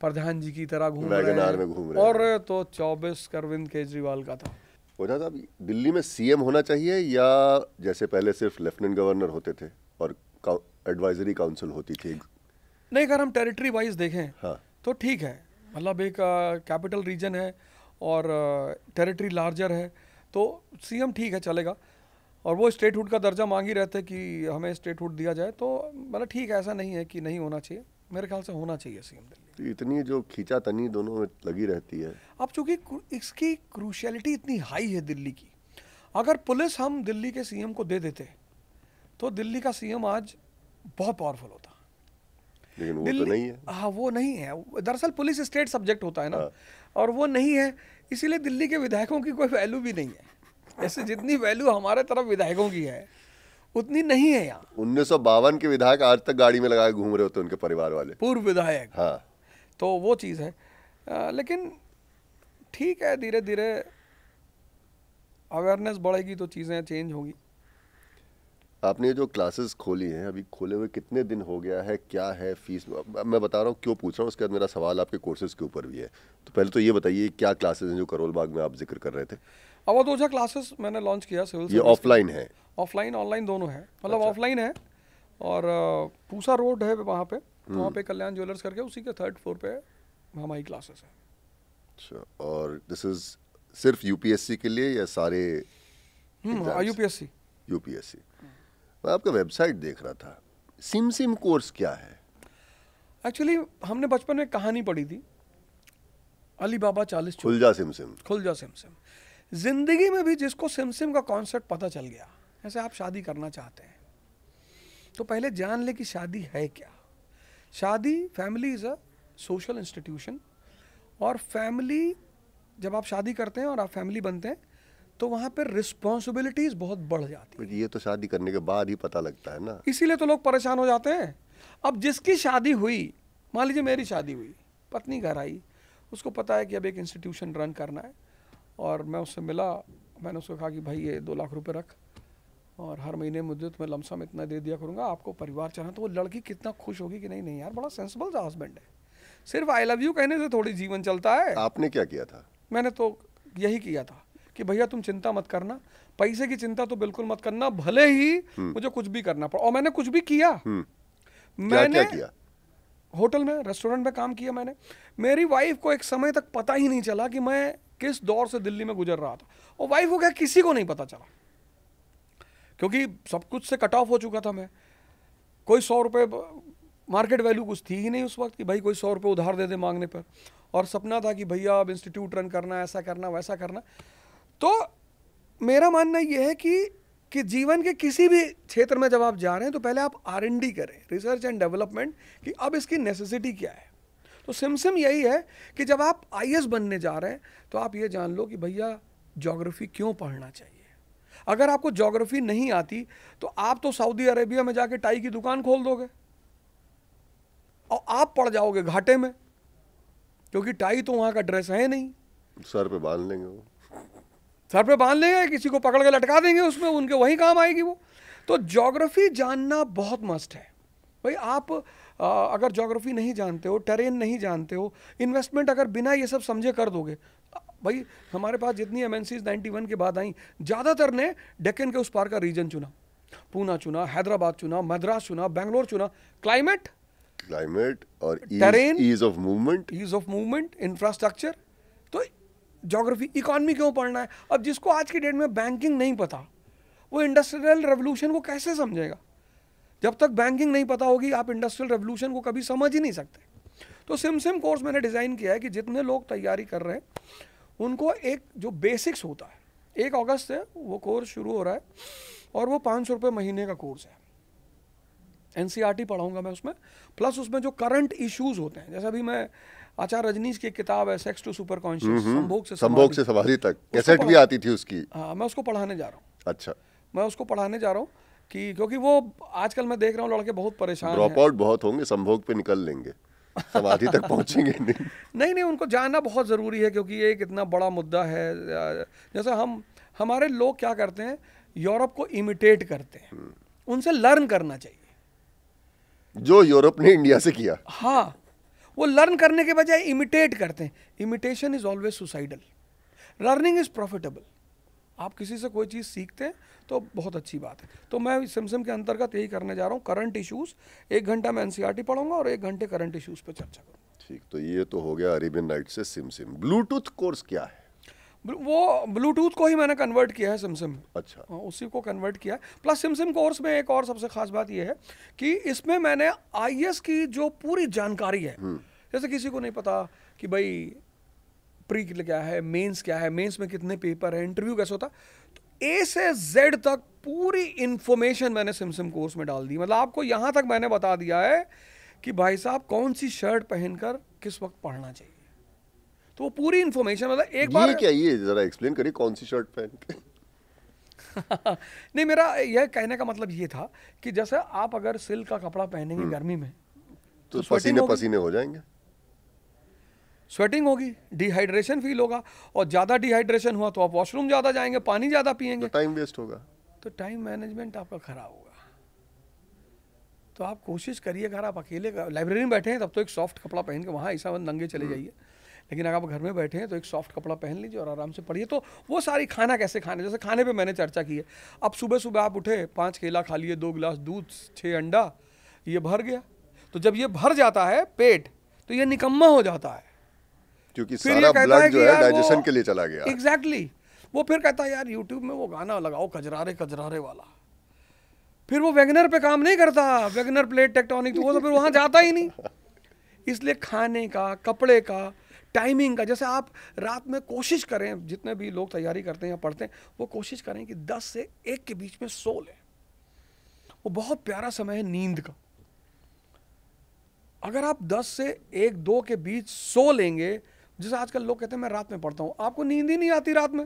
प्रधान जी की तरह घूम रहे हैं घूम रहे और है। तो चौबीस अरविंद केजरीवाल का था ओझा साहब दिल्ली में सीएम होना चाहिए या जैसे पहले सिर्फ लेफ्टिनेंट गवर्नर होते थे और एडवाइजरी काउंसिल होती थी नहीं अगर हम टेरिटरी वाइज देखें हाँ. तो ठीक है मतलब एक कैपिटल रीजन है और टेरिटरी लार्जर है तो सीएम ठीक है चलेगा और वो स्टेटहुड का दर्जा मांग ही रहते कि हमें स्टेटहुड दिया जाए तो मतलब ठीक है ऐसा नहीं है कि नहीं होना चाहिए मेरे ख्याल से होना चाहिए सीएम दिल्ली तो इतनी जो खींचा तनी दोनों में लगी रहती है अब चूंकि इसकी क्रूशलिटी इतनी हाई है दिल्ली की अगर पुलिस हम दिल्ली के सीएम को दे देते तो दिल्ली का सीएम आज बहुत पावरफुल होता लेकिन वो तो नहीं है हाँ वो नहीं है दरअसल पुलिस स्टेट सब्जेक्ट होता है ना हाँ। और वो नहीं है इसीलिए दिल्ली के विधायकों की कोई वैल्यू भी नहीं है ऐसे जितनी वैल्यू हमारे तरफ विधायकों की है उतनी नहीं है यहाँ उन्नीस के विधायक आज तक गाड़ी में लगाए घूम रहे होते उनके परिवार वाले पूर्व विधायक हाँ तो वो चीज़ है लेकिन ठीक है धीरे धीरे अवेयरनेस बढ़ेगी तो चीज़ें चेंज होगी आपने जो क्लासेस खोली हैं अभी खोले हुए कितने दिन हो गया है क्या है फीस मैं बता रहा हूँ क्यों पूछ रहा हूँ उसके बाद मेरा सवाल आपके कोर्सेज़ के ऊपर भी है तो पहले तो ये बताइए क्या क्लासेस हैं जो करोल बाग में आप जिक्र कर रहे थे अब दो ओझा क्लासेस मैंने लॉन्च किया सिविल ये ऑफलाइन है ऑफलाइन ऑनलाइन दोनों है मतलब ऑफलाइन अच्छा। है और पूसा रोड है वहाँ पे हम्म। वहाँ पे कल्याण ज्वेलर्स करके उसी के थर्ड फ्लोर पे हमारी क्लासेस है अच्छा और दिस इज सिर्फ यूपीएससी के लिए या सारे यूपीएससी हम्म, यूपीएससी मैं आपका वेबसाइट देख रहा था सिम सिम कोर्स क्या है एक्चुअली हमने बचपन में कहानी पढ़ी थी अली बाबा चालीस खुल जा सिम सिम खुल जा सिम सिम जिंदगी में भी जिसको सिम सिम का कॉन्सेप्ट पता चल गया जैसे आप शादी करना चाहते हैं तो पहले जान ले कि शादी है क्या शादी family is a social institution और फैमिली जब आप शादी करते हैं और आप फैमिली बनते हैं तो वहाँ पर रिस्पॉन्सिबिलिटीज बहुत बढ़ जाती है ये तो शादी करने के बाद ही पता लगता है ना इसीलिए तो लोग परेशान हो जाते हैं अब जिसकी शादी हुई मान लीजिए मेरी शादी हुई पत्नी घर आई उसको पता है कि अब एक इंस्टीट्यूशन रन करना है और मैं उससे मिला मैंने उसको कहा कि भाई ये दो लाख रुपए रख और हर महीने मुझे तुम्हें लमसम इतना दे दिया करूँगा आपको परिवार चलाना तो वो लड़की कितना खुश होगी कि नहीं नहीं यार बड़ा सेंसिबल सा हस्बैंड है सिर्फ आई लव यू कहने से थोड़ी जीवन चलता है आपने क्या किया था मैंने तो यही किया था कि भैया तुम चिंता मत करना पैसे की चिंता तो बिल्कुल मत करना भले ही हम्म। मुझे कुछ भी करना पड़ा और मैंने कुछ भी किया हम्म। मैंने क्या किया होटल में रेस्टोरेंट में काम किया मैंने मेरी वाइफ को एक समय तक पता ही नहीं चला कि मैं किस दौर से दिल्ली में गुजर रहा था और वाइफ को क्या किसी को नहीं पता चला क्योंकि सब कुछ से कट ऑफ हो चुका था मैं कोई सौ रुपये मार्केट वैल्यू कुछ थी ही नहीं उस वक्त कि भाई कोई सौ रुपये उधार दे दे मांगने पर और सपना था कि भैया अब इंस्टीट्यूट रन करना ऐसा करना वैसा करना तो मेरा मानना यह है कि कि जीवन के किसी भी क्षेत्र में जब आप जा रहे हैं तो पहले आप आर एन डी करें रिसर्च एंड डेवलपमेंट कि अब इसकी नेसेसिटी क्या है तो सिमसिम यही है कि जब आप आई एस बनने जा रहे हैं तो आप ये जान लो कि भैया जोग्राफी क्यों पढ़ना चाहिए अगर आपको जोग्राफी नहीं आती तो आप तो सऊदी अरेबिया में जाके टाई की दुकान खोल दोगे और आप पड़ जाओगे घाटे में क्योंकि टाई तो वहाँ का ड्रेस है नहीं सर पे बांध लेंगे वो सर पे बांध लेंगे किसी को पकड़ के लटका देंगे उसमें उनके वही काम आएगी वो तो जोग्राफी जानना बहुत मस्ट है भाई आप आ, अगर जोग्राफी नहीं जानते हो टेरेन नहीं जानते हो इन्वेस्टमेंट अगर बिना ये सब समझे कर दोगे भाई हमारे पास जितनी एम एन वन के बाद आई ज़्यादातर ने डेक्कन के उस पार का रीजन चुना पूना चुना हैदराबाद चुना मद्रास चुना बेंगलोर चुना क्लाइमेट क्लाइमेट और terrain ease of movement ease of movement infrastructure geography economy क्यों पढ़ना है अब जिसको आज की डेट में बैंकिंग नहीं पता वो इंडस्ट्रियल रेवोल्यूशन को कैसे समझेगा जब तक बैंकिंग नहीं पता होगी आप इंडस्ट्रियल रेवोल्यूशन को कभी समझ ही नहीं सकते तो सिम सिम कोर्स मैंने डिज़ाइन किया है कि जितने लोग तैयारी कर रहे हैं उनको एक जो बेसिक्स होता है एक अगस्त से वो कोर्स शुरू हो रहा है और वो पाँच सौ रुपये महीने का कोर्स है एन पढ़ाऊंगा मैं उसमें प्लस उसमें जो करंट इश्यूज़ होते हैं जैसे अभी मैं आचार्य रजनीश की किताब है सेक्स टू सुपर कॉन्शियस संभोग से संभोग से सवारी तक कैसेट भी आती थी उसकी हाँ मैं उसको पढ़ाने जा रहा हूँ अच्छा मैं उसको पढ़ाने जा रहा हूँ कि क्योंकि वो आजकल मैं देख रहा हूँ लड़के बहुत परेशान ड्रॉप आउट बहुत होंगे संभोग पे निकल लेंगे समाधि तक पहुंचेंगे नहीं नहीं नहीं उनको जानना बहुत ज़रूरी है क्योंकि ये एक इतना बड़ा मुद्दा है जैसे हम हमारे लोग क्या करते हैं यूरोप को इमिटेट करते हैं हम्म। उनसे लर्न करना चाहिए जो यूरोप ने इंडिया से किया हाँ वो लर्न करने के बजाय इमिटेट करते हैं imitation is always suicidal learning is profitable आप किसी से कोई चीज़ सीखते हैं तो बहुत अच्छी बात है तो मैं सिमसिम के अंतर्गत यही करने जा रहा हूँ करंट इशूज़ एक घंटा मैं एन e पढ़ूंगा और एक घंटे करंट इशूज़ पर चर्चा करूँगा ठीक तो ये तो हो गया अरेबियन नाइट से सिमसिम ब्लूटूथ कोर्स क्या है वो ब्लूटूथ को ही मैंने कन्वर्ट किया है सिमसिम अच्छा आ, हाँ, उसी को कन्वर्ट किया है प्लस सिमसिम कोर्स में एक और सबसे खास बात यह है कि इसमें मैंने आई की जो पूरी जानकारी है हम्म। जैसे किसी को नहीं पता कि भाई प्री क्या है मेंस क्या है मेंस में कितने पेपर है इंटरव्यू कैसे होता तो ए से जेड तक पूरी इन्फॉर्मेशन मैंने सिमसिम कोर्स में डाल दी मतलब आपको यहाँ तक मैंने बता दिया है कि भाई साहब कौन सी शर्ट पहनकर किस वक्त पढ़ना चाहिए तो वो पूरी इन्फॉर्मेशन मतलब एक बार क्या ये जरा एक्सप्लेन करिए कौन सी शर्ट पहन नहीं मेरा यह कहने का मतलब ये था कि जैसे आप अगर सिल्क का कपड़ा पहनेंगे हम्म। गर्मी में तो, तो पसीने पसीने हो जाएंगे स्वेटिंग होगी डिहाइड्रेशन फील होगा और ज़्यादा डिहाइड्रेशन हुआ तो आप वॉशरूम ज़्यादा जाएंगे पानी ज़्यादा पियेंगे टाइम तो वेस्ट होगा तो टाइम मैनेजमेंट आपका खराब होगा तो आप कोशिश करिए अगर आप अकेले लाइब्रेरी में बैठे हैं तब तो एक सॉफ्ट कपड़ा पहन के वहाँ ऐसा नंगे चले हम्म। जाइए लेकिन अगर आप घर में बैठे हैं तो एक सॉफ्ट कपड़ा पहन लीजिए और आराम से पढ़िए तो वो सारी खाना कैसे खाने जैसे खाने पर मैंने चर्चा की है अब सुबह सुबह आप उठे पाँच केला खा लिए दो गिलास दूध छः अंडा ये भर गया तो जब ये भर जाता है पेट तो ये निकम्मा हो जाता है क्योंकि सारा ब्लड जो है डाइजेशन के लिए चला गया एग्जैक्टली exactly, वो फिर कहता है यार यूट्यूब में वो गाना लगाओ कजरारे कजरारे वाला फिर वो वैगनर पे काम नहीं करता वैगनर प्लेट टेक्टोनिक तो वो तो फिर वहां जाता ही नहीं इसलिए खाने का कपड़े का टाइमिंग का जैसे आप रात में कोशिश करें जितने भी लोग तैयारी करते हैं या पढ़ते हैं वो कोशिश करें कि दस से एक के बीच में सो लें वो बहुत प्यारा समय है नींद का अगर आप दस से एक दो के बीच सो लेंगे जैसे आजकल लोग कहते हैं मैं रात में पढ़ता हूँ आपको नींद ही नहीं आती रात में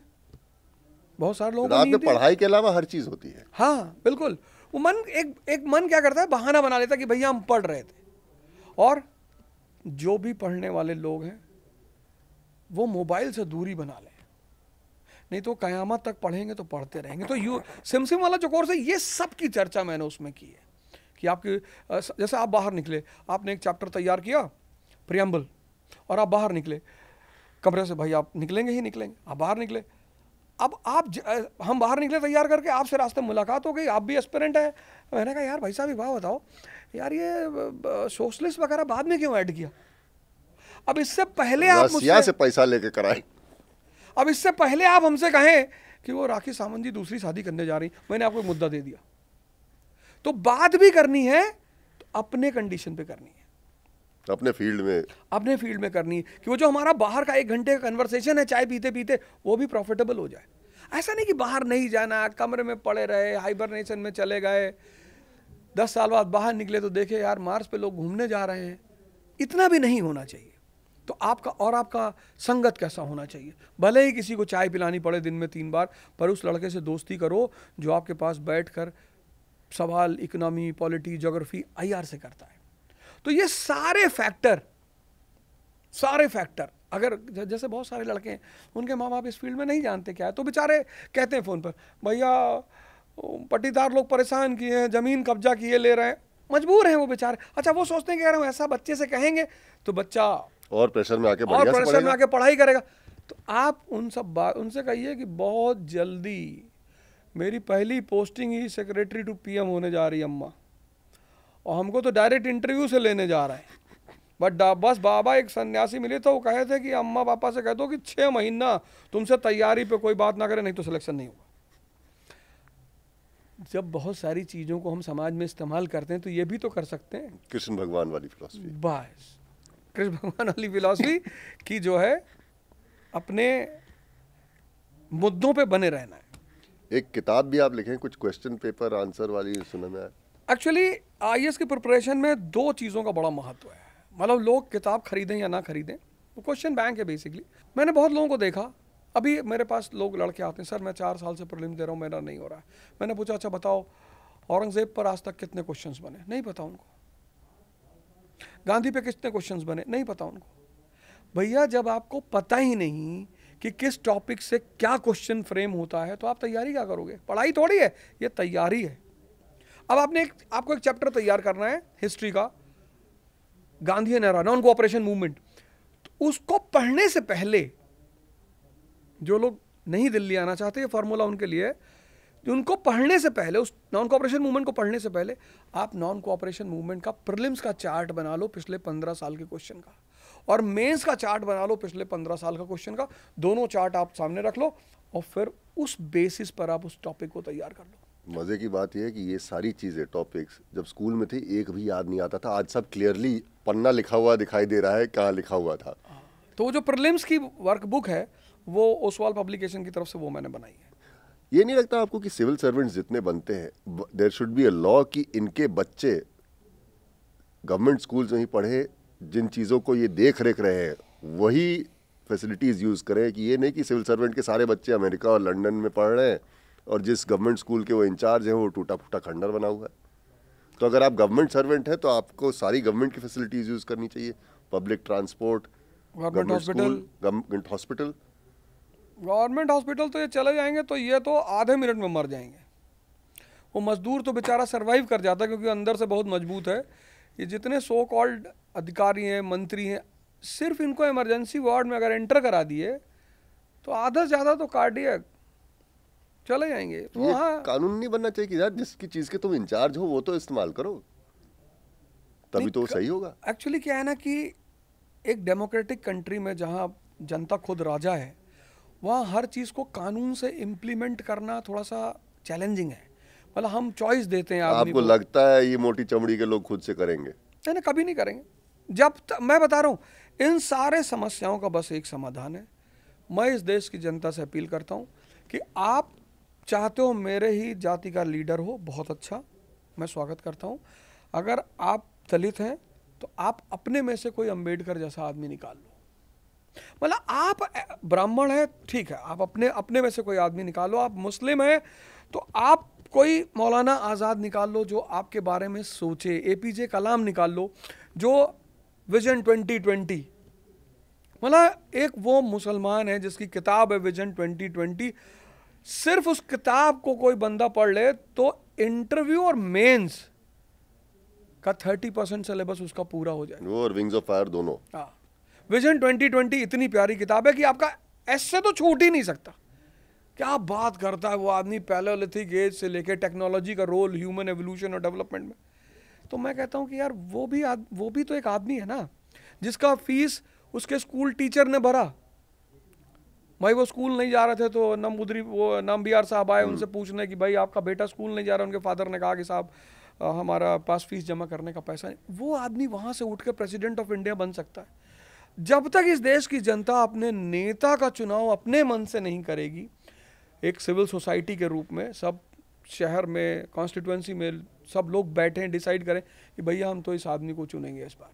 बहुत सारे लोग रात में पढ़ाई के अलावा हर चीज होती है हाँ बिल्कुल वो मन एक एक मन क्या करता है बहाना बना लेता कि भैया हम पढ़ रहे थे और जो भी पढ़ने वाले लोग हैं वो मोबाइल से दूरी बना लें नहीं तो कयामत तक पढ़ेंगे तो पढ़ते रहेंगे तो यू सिमसिम वाला जो कोर्स है ये सब की चर्चा मैंने उसमें की है कि आपके जैसे आप बाहर निकले आपने एक चैप्टर तैयार किया प्रियम्बल और आप बाहर निकले कमरे से भाई आप निकलेंगे ही निकलेंगे आप बाहर निकले अब आप ज, हम बाहर निकले तैयार करके आपसे रास्ते मुलाकात हो गई आप भी एस्पेरेंट हैं मैंने कहा यार भाई साहब ये बात बताओ यार ये सोशलिस्ट वगैरह बाद में क्यों ऐड किया अब इससे पहले आप मुझसे से पैसा लेके कराए अब इससे पहले आप हमसे कहें कि वो राखी सावंत जी दूसरी शादी करने जा रही मैंने आपको मुद्दा दे दिया तो बात भी करनी है तो अपने कंडीशन पे करनी है अपने फील्ड में अपने फील्ड में करनी है कि वो जो हमारा बाहर का एक घंटे का कन्वर्सेशन है चाय पीते पीते वो भी प्रॉफिटेबल हो जाए ऐसा नहीं कि बाहर नहीं जाना कमरे में पड़े रहे हाइबरनेशन में चले गए दस साल बाद बाहर निकले तो देखे यार मार्स पे लोग घूमने जा रहे हैं इतना भी नहीं होना चाहिए तो आपका और आपका संगत कैसा होना चाहिए भले ही किसी को चाय पिलानी पड़े दिन में तीन बार पर उस लड़के से दोस्ती करो जो आपके पास बैठ कर सवाल इकनॉमी पॉलिटी जोग्राफी आई से करता है तो ये सारे फैक्टर सारे फैक्टर अगर जैसे बहुत सारे लड़के हैं उनके माँ बाप इस फील्ड में नहीं जानते क्या है तो बेचारे कहते हैं फ़ोन पर भैया पट्टीदार लोग परेशान किए हैं ज़मीन कब्जा किए ले रहे हैं मजबूर हैं वो बेचारे अच्छा वो सोचते हैं कि अगर हम ऐसा बच्चे से कहेंगे तो बच्चा और प्रेशर में आके और प्रेशर में आके पढ़ाई करेगा तो आप उन सब बात उनसे कहिए कि बहुत जल्दी मेरी पहली पोस्टिंग ही सेक्रेटरी टू पीएम होने जा रही है अम्मा और हमको तो डायरेक्ट इंटरव्यू से लेने जा रहा है बट बस बाबा एक सन्यासी मिले तो वो कहे थे कि अम्मा पापा से कह दो कि छः महीना तुमसे तैयारी पे कोई बात ना करे नहीं तो सिलेक्शन नहीं होगा जब बहुत सारी चीज़ों को हम समाज में इस्तेमाल करते हैं तो ये भी तो कर सकते हैं कृष्ण भगवान वाली फिलोसफी बस कृष्ण भगवान वाली फिलॉसफी कि जो है अपने मुद्दों पे बने रहना है एक किताब भी आप लिखें कुछ क्वेश्चन पेपर आंसर वाली सुनने में एक्चुअली आई की प्रिपरेशन में दो चीज़ों का बड़ा महत्व है मतलब लोग किताब खरीदें या ना खरीदें वो क्वेश्चन बैंक है बेसिकली मैंने बहुत लोगों को देखा अभी मेरे पास लोग लड़के आते हैं सर मैं चार साल से प्रॉब्लम दे रहा हूँ मेरा नहीं हो रहा है मैंने पूछा अच्छा बताओ औरंगज़ेब पर आज तक कितने क्वेश्चंस बने नहीं पता उनको गांधी पे कितने क्वेश्चंस बने नहीं पता उनको भैया जब आपको पता ही नहीं कि किस टॉपिक से क्या क्वेश्चन फ्रेम होता है तो आप तैयारी क्या करोगे पढ़ाई थोड़ी है ये तैयारी है अब आपने एक आपको एक चैप्टर तैयार करना है हिस्ट्री का Gandhi and Nehru non cooperation movement उसको पढ़ने से पहले जो लोग नहीं दिल्ली आना चाहते ये फार्मूला उनके लिए है कि उनको पढ़ने से पहले उस नॉन कॉपरेशन मूवमेंट को पढ़ने से पहले आप नॉन कॉपरेशन मूवमेंट का प्रिलिम्स का चार्ट बना लो पिछले पंद्रह साल के क्वेश्चन का और मेंस का चार्ट बना लो पिछले पंद्रह साल का क्वेश्चन का दोनों चार्ट आप सामने रख लो और फिर उस बेसिस पर आप उस टॉपिक को तैयार कर लो मज़े की बात यह है कि ये सारी चीज़ें टॉपिक्स जब स्कूल में थी एक भी याद नहीं आता था आज सब क्लियरली पन्ना लिखा हुआ दिखाई दे रहा है कहाँ लिखा हुआ था हाँ। तो वो जो प्रिलिम्स की वर्कबुक है वो ओसवाल पब्लिकेशन की तरफ से वो मैंने बनाई है ये नहीं लगता आपको कि सिविल सर्वेंट्स जितने बनते हैं there should be a law कि इनके बच्चे गवर्नमेंट स्कूल्स में ही पढ़े जिन चीज़ों को ये देख रेख रहे हैं वही फैसिलिटीज़ यूज़ करें कि ये नहीं कि सिविल सर्वेंट के सारे बच्चे अमेरिका और लंदन में पढ़ रहे हैं और जिस गवर्नमेंट स्कूल के वो इंचार्ज हैं वो टूटा फूटा खंडर बना हुआ है तो अगर आप गवर्नमेंट सर्वेंट हैं तो आपको सारी गवर्नमेंट की फैसिलिटीज़ यूज़ करनी चाहिए public transport government hospital government hospital government hospital तो ये चले जाएंगे तो ये तो आधे मिनट में मर जाएंगे वो मजदूर तो बेचारा सर्वाइव कर जाता है क्योंकि अंदर से बहुत मजबूत है ये जितने सो कॉल्ड अधिकारी हैं मंत्री हैं सिर्फ इनको इमरजेंसी वार्ड में अगर एंटर करा दिए तो आधा से ज़्यादा तो कार्डियक चले जाएंगे तो वहाँ कानून नहीं बनना चाहिए कि यार जिसकी चीज़ के तुम इंचार्ज हो वो तो इस्तेमाल करो तभी तो सही होगा एक्चुअली क्या है ना कि एक डेमोक्रेटिक कंट्री में जहाँ जनता खुद राजा है वहाँ हर चीज़ को कानून से इम्प्लीमेंट करना थोड़ा सा चैलेंजिंग है मतलब हम चॉइस देते हैं आपको लगता है ये मोटी चमड़ी के लोग खुद से करेंगे नहीं कभी नहीं करेंगे जब त, मैं बता रहा हूँ इन सारे समस्याओं का बस एक समाधान है मैं इस देश की जनता से अपील करता हूँ कि आप चाहते हो मेरे ही जाति का लीडर हो बहुत अच्छा मैं स्वागत करता हूँ अगर आप दलित हैं तो आप अपने में से कोई अम्बेडकर जैसा आदमी निकाल लो मतलब आप ब्राह्मण है ठीक है आप अपने अपने में से कोई आदमी निकालो आप मुस्लिम हैं तो आप कोई मौलाना आज़ाद निकाल लो जो आपके बारे में सोचे ए पी जे कलाम निकाल लो जो विजन ट्वेंटी ट्वेंटी मतलब एक वो मुसलमान है जिसकी किताब है विजन ट्वेंटी ट्वेंटी सिर्फ उस किताब को कोई बंदा पढ़ ले तो इंटरव्यू और मेंस का थर्टी परसेंट सिलेबस उसका पूरा हो जाए और विंग्स ऑफ फायर दोनों हाँ विजन 2020 इतनी प्यारी किताब है कि आपका ऐसे तो छूट ही नहीं सकता क्या बात करता है वो आदमी पैलोलिथिक एज से लेके टेक्नोलॉजी का रोल ह्यूमन एवोल्यूशन और डेवलपमेंट में तो मैं कहता हूँ कि यार वो भी आद, वो भी तो एक आदमी है ना जिसका फीस उसके स्कूल टीचर ने भरा भाई वो स्कूल नहीं जा रहे थे तो नम उदरी वो नम बिहार साहब आए हम्म। उनसे पूछने कि भाई आपका बेटा स्कूल नहीं जा रहा उनके फादर ने कहा कि साहब हमारा पास फीस जमा करने का पैसा नहीं वो आदमी वहाँ से उठ के प्रेसिडेंट ऑफ इंडिया बन सकता है जब तक इस देश की जनता अपने नेता का चुनाव अपने मन से नहीं करेगी एक सिविल सोसाइटी के रूप में सब शहर में कॉन्स्टिट्यूंसी में सब लोग बैठे डिसाइड करें कि भैया हम तो इस आदमी को चुनेंगे इस बार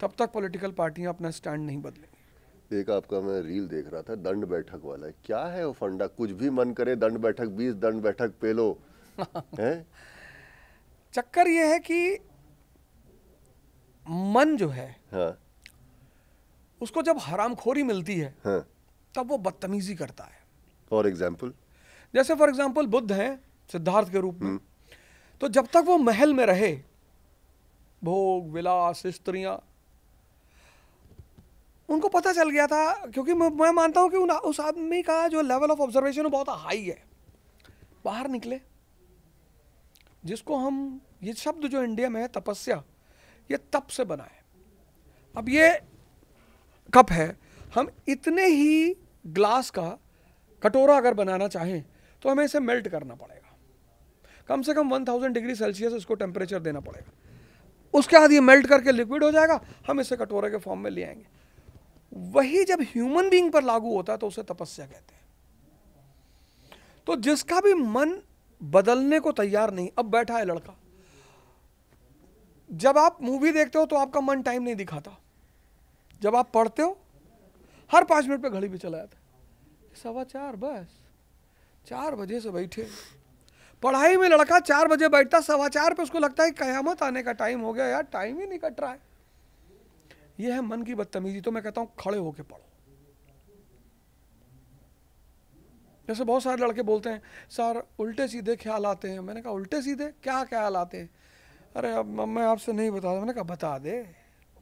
तब तक पॉलिटिकल पार्टियां अपना स्टैंड नहीं बदलेंगी एक आपका मैं रील देख रहा था दंड बैठक वाला है क्या है वो फंडा कुछ भी मन करे दंड बैठक बीस दंड बैठक पे लो है चक्कर ये है कि मन जो है हाँ। उसको जब हरामखोरी मिलती है हाँ. तब वो बदतमीजी करता है फॉर एग्जाम्पल जैसे फॉर एग्जाम्पल बुद्ध हैं सिद्धार्थ के रूप में हम्म। तो जब तक वो महल में रहे भोग विलास स्त्रियां उनको पता चल गया था क्योंकि मैं मानता हूं कि उन उस आदमी का जो लेवल ऑफ ऑब्जर्वेशन है बहुत हाई है बाहर निकले जिसको हम ये शब्द जो इंडिया में है तपस्या ये तप से बना है अब ये कप है हम इतने ही ग्लास का कटोरा अगर बनाना चाहें तो हमें इसे मेल्ट करना पड़ेगा कम से कम 1000 डिग्री सेल्सियस इसको टेम्परेचर देना पड़ेगा उसके बाद ये मेल्ट करके लिक्विड हो जाएगा हम इसे कटोरे के फॉर्म में ले आएंगे वही जब ह्यूमन बींग पर लागू होता है तो उसे तपस्या कहते हैं तो जिसका भी मन बदलने को तैयार नहीं अब बैठा है लड़का जब आप मूवी देखते हो तो आपका मन टाइम नहीं दिखाता जब आप पढ़ते हो हर पाँच मिनट पे घड़ी भी चला जाता है सवा चार बस चार बजे से बैठे पढ़ाई में लड़का चार बजे बैठता सवा चार पे उसको लगता है कयामत आने का टाइम हो गया यार टाइम ही नहीं कट रहा है यह है मन की बदतमीजी तो मैं कहता हूँ खड़े होके पढ़ो जैसे बहुत सारे लड़के बोलते हैं सर उल्टे सीधे ख्याल आते हैं मैंने कहा उल्टे सीधे क्या ख्याल आते हैं अरे अब मैं आपसे नहीं बता मैंने कहा बता दे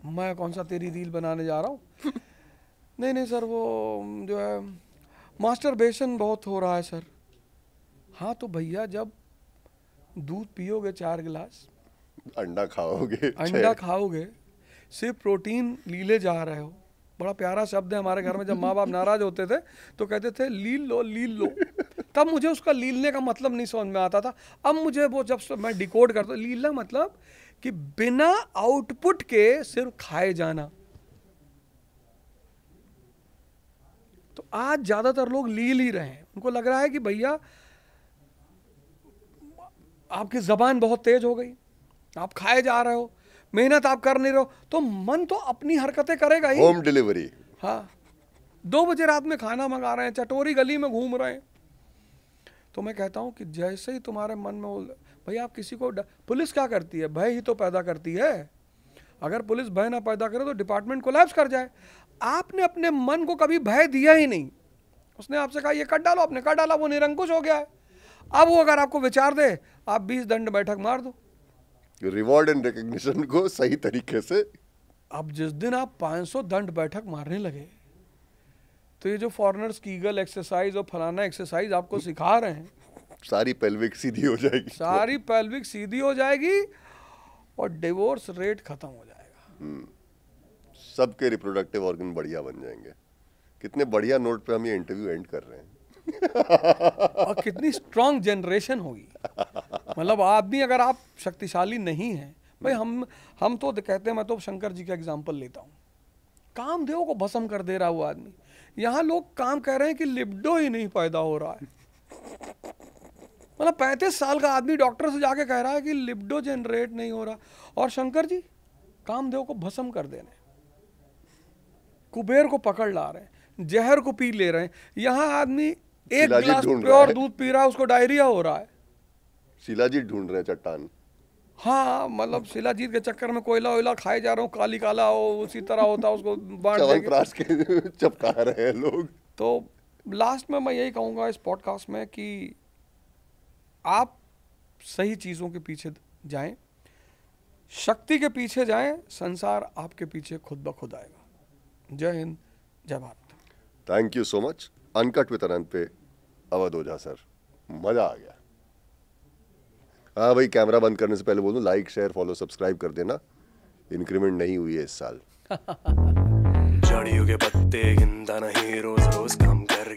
मैं कौन सा तेरी रील बनाने जा रहा हूँ नहीं नहीं सर वो जो है मास्टर बेसन बहुत हो रहा है सर हाँ तो भैया जब दूध पियोगे चार गिलास अंडा खाओगे अंडा खाओगे सिर्फ प्रोटीन लीले जा रहे हो बड़ा प्यारा शब्द है हमारे घर में जब माँ बाप नाराज होते थे तो कहते थे लील लो लील लो तब मुझे उसका लीलने का मतलब नहीं समझ में आता था अब मुझे वो जब मैं डिकोड करता लीलना मतलब कि बिना आउटपुट के सिर्फ खाए जाना तो आज ज़्यादातर लोग लील ही रहे हैं उनको लग रहा है कि भैया आपकी ज़बान बहुत तेज़ हो गई आप खाए जा रहे हो मेहनत आप कर नहीं रहे हो तो मन तो अपनी हरकतें करेगा ही होम डिलीवरी हाँ दो बजे रात में खाना मंगा रहे हैं चटोरी गली में घूम रहे हैं तो मैं कहता हूं कि जैसे ही तुम्हारे मन में भाई आप किसी को पुलिस क्या करती है भय ही तो पैदा करती है अगर पुलिस भय ना पैदा करे तो डिपार्टमेंट कोलैप्स कर जाए आपने अपने मन को कभी भय दिया ही नहीं उसने आपसे कहा ये कट डालो आपने कट डाला वो निरंकुश हो गया अब वो अगर आपको विचार दे आप बीस दंड बैठक मार दो रिवॉर्ड एंड रिकग्निशन को सही तरीके से अब जिस दिन आप 500 दंड बैठक मारने लगे तो ये जो फॉरनर्स कीगल एक्सरसाइज और फलाना एक्सरसाइज आपको सिखा रहे हैं सारी पेल्विक सीधी हो जाएगी सारी पेल्विक सीधी हो जाएगी और डिवोर्स रेट खत्म हो जाएगा हम्म। सबके रिप्रोडक्टिव ऑर्गन बढ़िया बन जाएंगे कितने बढ़िया नोट पे हम ये इंटरव्यू एंड कर रहे हैं और कितनी स्ट्रांग जनरेशन होगी मतलब आदमी अगर आप शक्तिशाली नहीं है भाई हम्म। हम हम तो कहते हैं मैं तो शंकर जी का एग्जाम्पल लेता हूँ कामदेव को भसम कर दे रहा वो आदमी यहाँ लोग काम कह रहे हैं कि लिप्डो ही नहीं पैदा हो रहा है मतलब पैंतीस साल का आदमी डॉक्टर से जाके कह रहा है कि लिप्डो जनरेट नहीं हो रहा और शंकर जी कामदेव को भस्म कर दे रहे कुबेर को पकड़ ला रहे हैं जहर को पी ले रहे हैं यहाँ आदमी एक गिलास प्योर दूध पी रहा है उसको डायरिया हो रहा है शिलाजीत ढूंढ रहे हैं चट्टान हाँ मतलब शिलाजीत के चक्कर में कोयला वोयला खाए जा रहा हूँ काली काला हो उसी तरह होता उसको बांट के चपका रहे हैं लोग तो लास्ट में मैं यही कहूँगा इस पॉडकास्ट में कि आप सही चीज़ों के पीछे जाएं शक्ति के पीछे जाएं संसार आपके पीछे खुद ब खुद आएगा जय हिंद जय Bharat thank you so much uncut with पे अवध ओझा सर मज़ा आ गया हाँ भाई कैमरा बंद करने से पहले बोलूँ लाइक शेयर फॉलो सब्सक्राइब कर देना इंक्रीमेंट नहीं हुई है इस साल जड़ियों के पत्ते गिंदा नहीं रोज रोज कम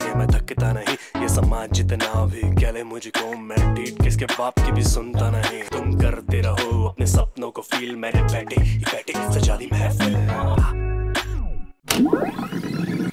ये मैं थकता नहीं ये समाज जितना भी कहले मुझको मैं टीट किसके बाप की भी सुनता नहीं तुम करते रहो अपने सपनों को फील मैंने बैठे बैठे सजा दी महफिल